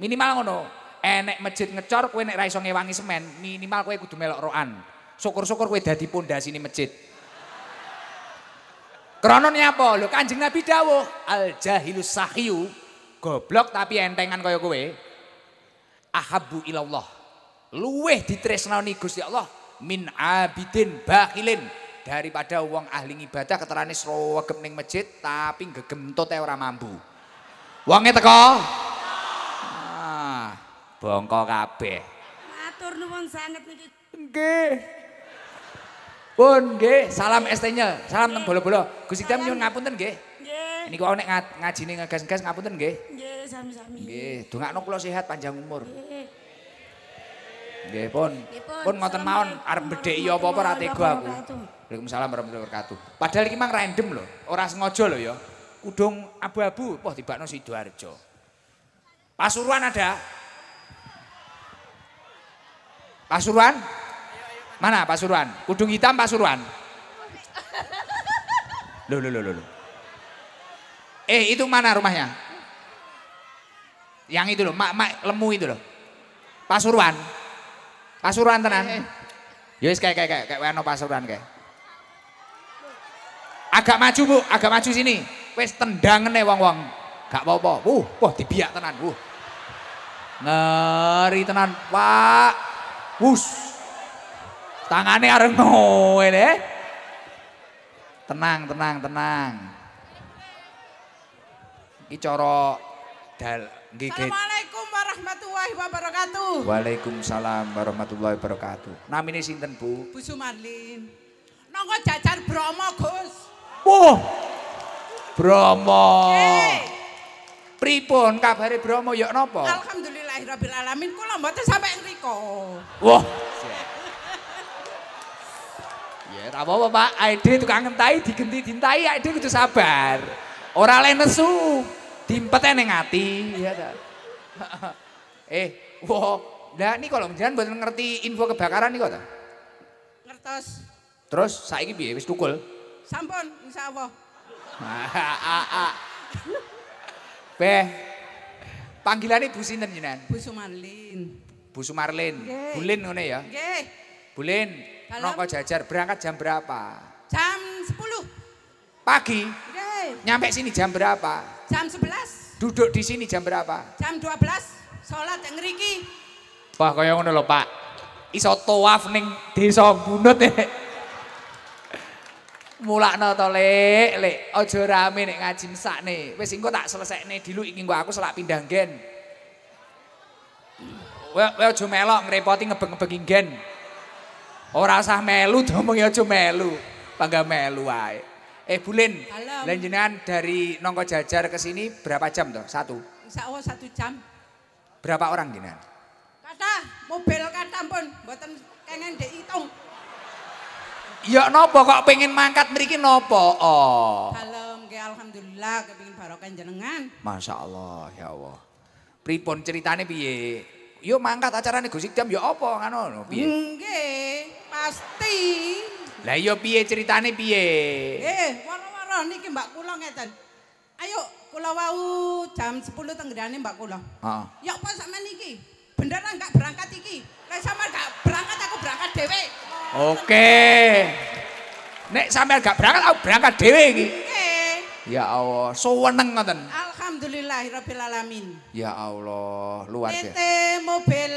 Minimal ngono. Enek masjid ngecor kowe nek ra iso ngewangi semen, minimal kowe kudu melok rokan. Syukur-syukur kowe dadi ini masjid. Krono nyapa? Lho Kanjeng Nabi dawuh, al jahilus sahiyu, goblok tapi entengan kaya kowe. Ahabbu ilallah. Luweh ditresnani Gusti Allah min abidin bakhilin daripada wong ahli ibadah keterane srowegem ning masjid tapi gegentut ora mambu. Wonge teko? Ah, bongko kabeh. Matur nuwun sanget niki. Nggih. Pun nggih, salam ST-nya, salam teng bolo-bolo. Gusti Tam nyuwun ngapunten nggih. Nggih. Niku nek ngajine ngegas-ngegas ngapunten nggih. Nggih, sami-sami. Nggih, dongakno kula sehat panjang umur. Nggih, pun. Pun ngoten mawon arep bedheki apa-apa ra tega aku. Waalaikumsalam warahmatullahi wabarakatuh. Padahal iki mang random loh, ora sengaja loh ya. Kudung abu-abu, wah tibakno Sidoarjo. Pasuruan ada? Pasuruan? Mana Pak Pasuruan? Kudung hitam Pasuruan. Loh, loh, loh, loh. Eh, itu mana rumahnya? Yang itu loh, mak, mak lemu itu loh. Pak Pasuruan Pak Eh, eh. Yowis kayak kayak kayak kayak Wano Pasuruan kayak. Agak maju bu, agak maju sini. Wes tendangan nih wong wong. Gak bawa apa Wuh, wah dibiak tenan. Wuh. Ngeri tenan, Pak. Wus. Tangane areng ngene. Tenang, tenang, tenang. Ini coro dal gigit. Assalamualaikum warahmatullahi wabarakatuh. Waalaikumsalam warahmatullahi wabarakatuh. Namine sinten, Bu? Bu Sumarlin. Nongko jajar Bromo, Gus. Wah. Bromo. Hey. Pripun kabare Bromo yok ya nopo. Alhamdulillahirabbil alamin kula mboten sampe ngriko. Wah. Ya, tak apa-apa Pak, ID tukang ngentai digenti dintai, ID kudu sabar. Ora le nesu, dimpete ning ati, ya ta. [LAUGHS] eh, wo, lah ini kalau menjalan buat ngerti info kebakaran nih kok ta? Ngertos. Terus saiki piye wis tukul? Sampun, insyaallah. [LAUGHS] Beh, panggilannya Bu Sinten jenengan? Bu Sumarlin. Bu Sumarlin. Bulin ngene ya? Nggih. Bulin, dalam... Nongko jajar, berangkat jam berapa? Jam 10. Pagi? Oke. Nyampe sini jam berapa? Jam 11. Duduk di sini jam berapa? Jam 12. Sholat yang ngeriki. Wah, kaya ngono lho, Pak. Iso toaf ning desa Bunut ya. mulakno to lek lek Ojo rame nek ngaji mesakne wis engko tak selesekne dulu iki engko aku selak pindah gen. well aja melok ngrepoti ngebeng gen. Ora usah melu, [LAUGHS] diomongi aja melu. Bangga melu wae. Eh Bulin, lanjutan dari Nongko Jajar ke sini berapa jam tuh? Satu. Insya Allah satu jam. Berapa orang jenengan? Kata, mobil kata pun, buatan kengen dihitung. Ya nopo kok pengen mangkat beriki nopo? Oh. Halo, alhamdulillah kepingin barokan jenengan. Masya Allah, ya Allah. Pripon ceritane piye? Yo mangkat acara nih gusik jam yo opo ngano no piye? Engge, pasti. Lah yo piye ceritane piye? Eh, waro-waro niki Mbak kula ngeten. Ayo kula wau jam 10 tenggerane Mbak kula. Heeh. Ya apa sampean niki? Beneran gak berangkat iki? Lah sampean gak berangkat aku berangkat dhewe. Oke. Nek sampean gak berangkat aku berangkat dhewe iki. Ya Allah, suweneng so Alhamdulillahirabbil alamin. Ya Allah, luar biasa. PT mobil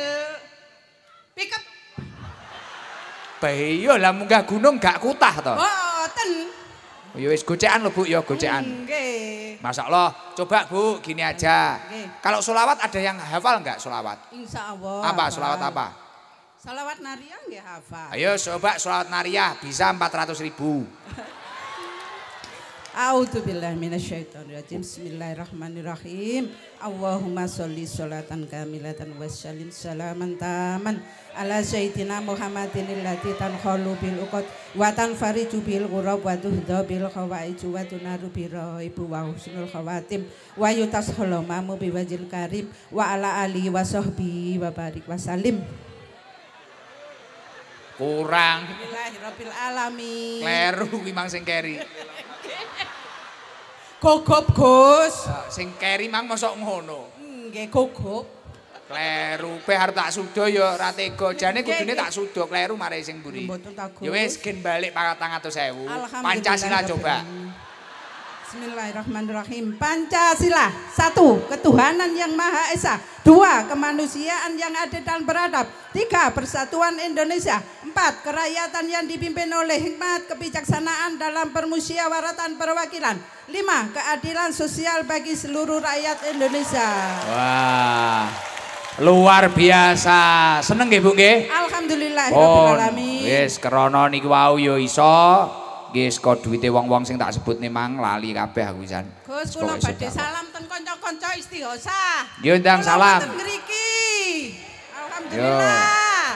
pickup. Peyo iya lah munggah gunung gak kutah toh. Oh ten. ya wis gocekan lho Bu, ya gocekan. Masya Allah, coba Bu gini aja. Kalau sholawat ada yang hafal nggak sholawat? Insya Allah. Apa sholawat apa? Sholawat nariah gak hafal. Ayo coba sholawat nariah bisa 400 ribu. [LAUGHS] rajim. Bismillahirrahmanirrahim Allahumma sholli sholatan kamilatan sallim salaman taman ala sayyidina Muhammadin allati tanhalu bil uqad wa tanfariju bil ghurab wa tuhda bil khawaij wa tunaru bi raibu wa husnul khawatim wa yutashalu mamu bi wajil karim wa ala ali wa sahbi wa barik wa salim kurang Bismillahirrahmanirrahim Kleru iki mang sing keri Gogop, Gus. Sing keri mang mosok ngono. Nggih, gogop. Kleru pe harus tak sudo ya. rate go jane kudune tak sudo kleru mari sing buri. Ya wis gen bali 400.000. Pancasila coba. Bismillahirrahmanirrahim. Pancasila, satu, ketuhanan yang Maha Esa. Dua, kemanusiaan yang adil dan beradab. Tiga, persatuan Indonesia. Empat, kerakyatan yang dipimpin oleh hikmat, kebijaksanaan dalam permusyawaratan perwakilan. Lima, keadilan sosial bagi seluruh rakyat Indonesia. Wah, luar biasa. Seneng nggih Bu nggih? Alhamdulillah. Oh, wis yes, krana niku wau yo ya iso Gis kok duwite wong-wong sing tak sebut ni mang lali kabeh aku jan. Gus kula badhe salam teng kanca-kanca istihosah. Nggih ndang salam. Ngriki. Alhamdulillah.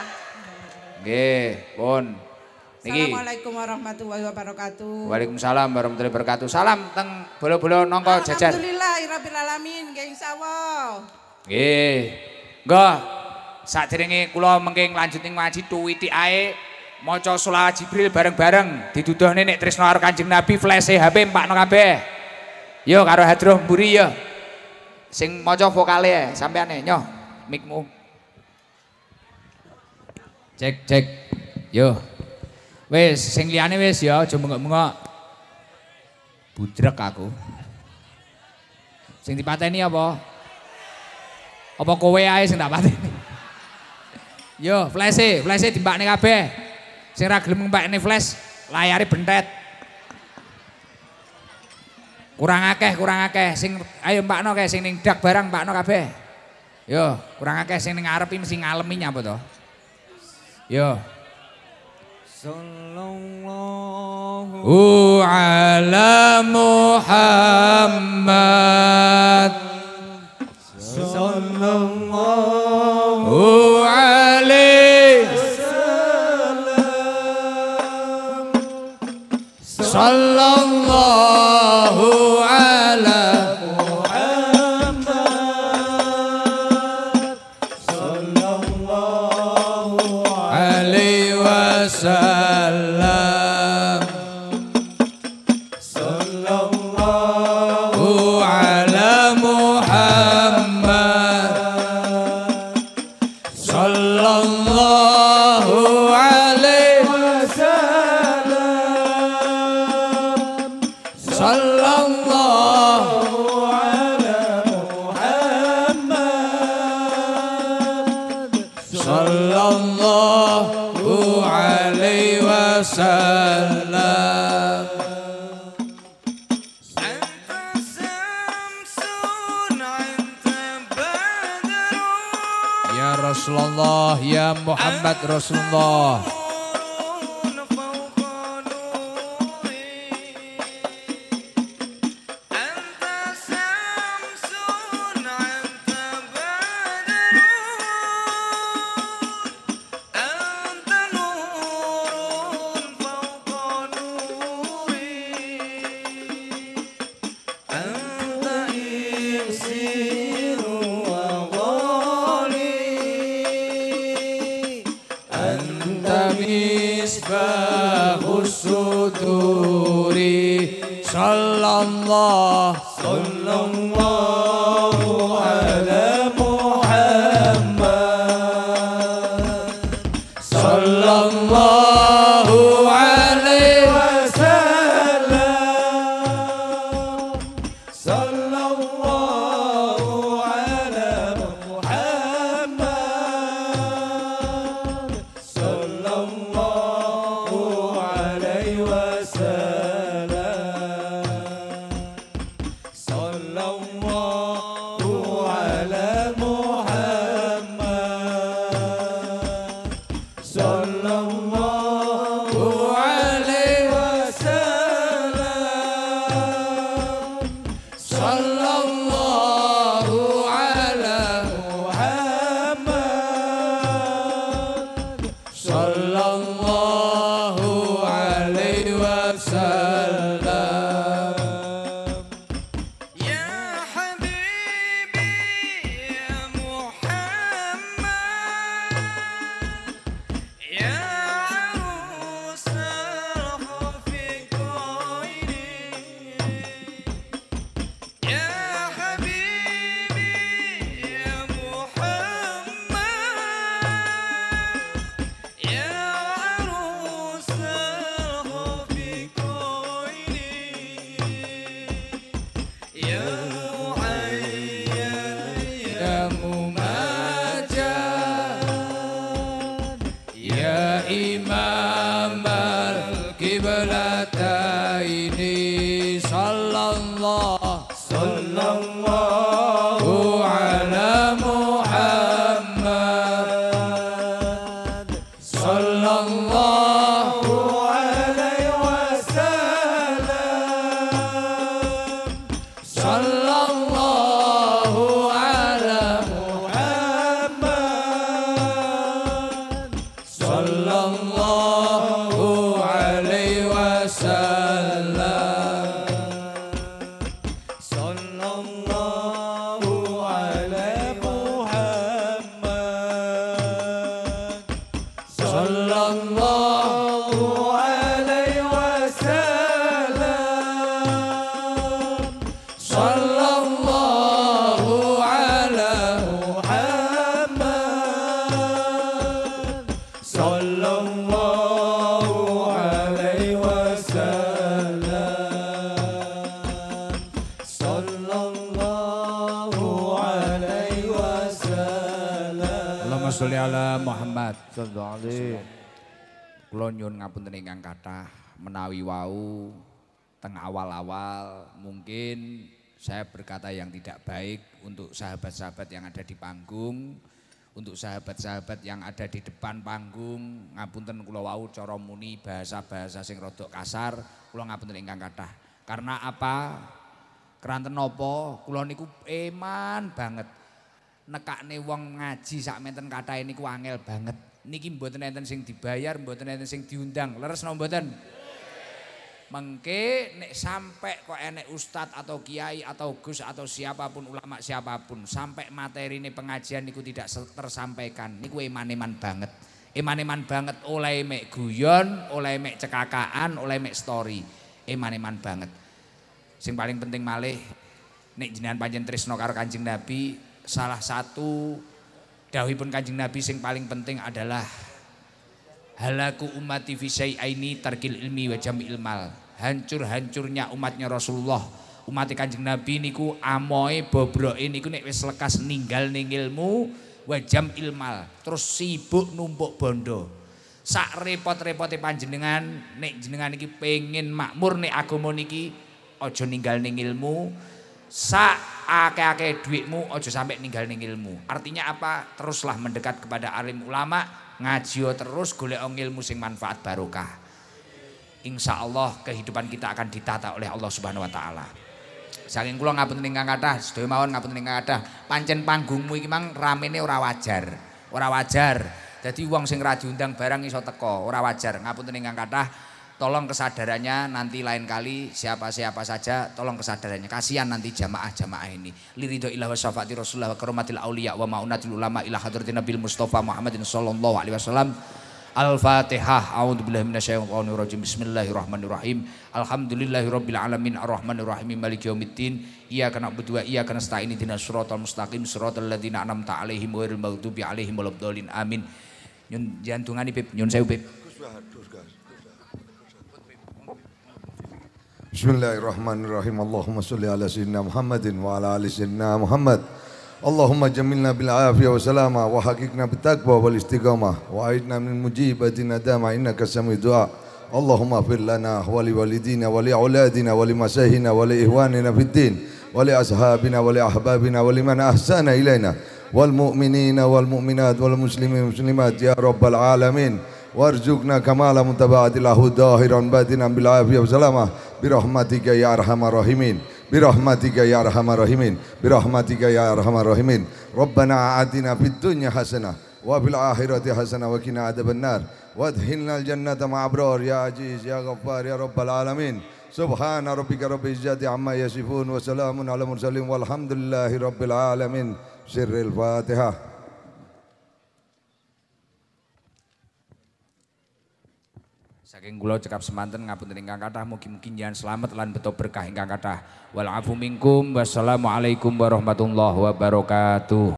Nggih, pun. Niki. Assalamualaikum warahmatullahi wabarakatuh. Waalaikumsalam warahmatullahi wabarakatuh. Salam teng bolo-bolo nongko jajan. Alhamdulillah irabil alamin nggih insyaallah. Nggih. Nggo. Sak jeringi kula mengking lanjut ing waji tuwiti ae maca sulah jibril bareng-bareng didudohne nek tresno karo kanjeng nabi flese HP mbakno kabeh yo karo hadroh mburi yo sing maca vokale sampeyane nyo mikmu cek cek yo wis sing liyane wis yo aja mengok-mengok budrek aku sing dipateni opo apa kowe ae sing dipateni yo flese flese dimbakne kabeh Sing ra gelem ngempakne flash, layare bentet. Kurang akeh, kurang akeh. Sing ayo mbakno kae sing ning dak barang mbakno kabeh. Yo, kurang akeh sing ning arep iki mesti ngalemi nyapa to. Yo. Sallallahu ala Muhammad. Sallallahu صلى الله 그렇습니다. Salah. sholli ya ala Muhammad. Sallallahu alaihi. Kula nyuwun ngapunten ingkang kathah menawi wau teng awal-awal mungkin saya berkata yang tidak baik untuk sahabat-sahabat yang ada di panggung, untuk sahabat-sahabat yang ada di depan panggung, ngapunten kula wau cara muni bahasa-bahasa sing rada kasar, kula ngapunten ingkang kathah. Karena apa? Keranten napa? Kula niku eman banget nekakne wong ngaji sak menten kathahe niku angel banget. Niki mboten enten sing dibayar, mboten enten sing diundang. Leres napa mboten? Mengke nek sampai kok enek ustadz atau kiai atau gus atau siapapun ulama siapapun sampai materi ini pengajian niku tidak tersampaikan niku eman-eman banget eman-eman banget oleh mek guyon oleh mek cekakaan oleh mek story eman-eman banget sing paling penting malih nek jenengan panjen tresno karo Kanjeng Nabi salah satu pun Kanjeng Nabi sing paling penting adalah halaku umat fi ini terkil ilmi wajam ilmal Hancur-hancurnya umatnya Rasulullah, umat Kanjeng Nabi niku bobro ini ku nek wis lekas ninggal ning ilmu wajam jam'il terus sibuk numpuk bondo. Sak repot repot panjenengan nek jenengan iki pengen makmur nek mau niki ojo ninggal ning ilmu. Sak Ake-ake duitmu ojo sampai ninggal ning ilmu. Artinya apa? Teruslah mendekat kepada alim ulama, ngaji terus golek ilmu sing manfaat barokah. Insya Allah kehidupan kita akan ditata oleh Allah Subhanahu Wa Taala. Saking kula ngapunten ingkang kathah, sedaya mawon ngapunten ingkang kata. Pancen panggungmu iki mang ora wajar. Ora wajar. Jadi uang sing ra undang barang iso teko, ora wajar. Ngapunten ingkang kata. Tolong kesadarannya nanti lain kali siapa-siapa saja tolong kesadarannya. Kasihan nanti jamaah-jamaah ini. liridho ilah wa syafaati Rasulullah wa karumatil awliya wa ma'unatil ulama ila hadratin Nabil Mustafa Muhammadin sallallahu alaihi wasallam. Al-Fatihah. A'udzu billahi minasyaitonir rajim. Bismillahirrahmanirrahim. rabbil alamin arrahmanirrahim maliki yaumiddin. Iyyaka na'budu wa iyyaka nasta'in ihdinas shiratal mustaqim shiratal ladzina an'amta 'alaihim ghairil maghdubi 'alaihim waladdallin. Amin. Nyun jantungan Pip, nyun sayu Pip. Gus Bahadur, Gus. بسم الله الرحمن الرحيم اللهم صل على سيدنا محمد وعلى ال سيدنا محمد اللهم جملنا بالعافيه والسلامه وحققنا بالتقوى والاستقامه واعدنا من مجيبة الندامة انك سمي دعاء اللهم اغفر لنا ولوالدينا ولاولادنا ولمساهنا ولاخواننا في الدين ولاصحابنا ولاحبابنا ولمن احسن الينا والمؤمنين والمؤمنات والمسلمين والمسلمات يا رب العالمين وارزقنا كمال متابعة الله ظاهرا باطنا بالعافية والسلامة برحمتك يا أرحم الراحمين برحمتك يا أرحم الراحمين برحمتك يا أرحم الراحمين ربنا آتنا في الدنيا حسنة وفي الآخرة حسنة وكنا عذاب النار وادخلنا الجنة مع أبرار يا عزيز يا غفار يا رب العالمين سبحان ربك رب العزة عما يصفون وسلام على المرسلين والحمد لله رب العالمين سر الفاتحة Saking kula cekap semanten ngapunten ingkang kathah mugi-mugi njenengan slamet lan beto berkah ingkang kathah. Wal afu minkum. Wassalamualaikum warahmatullahi wabarakatuh.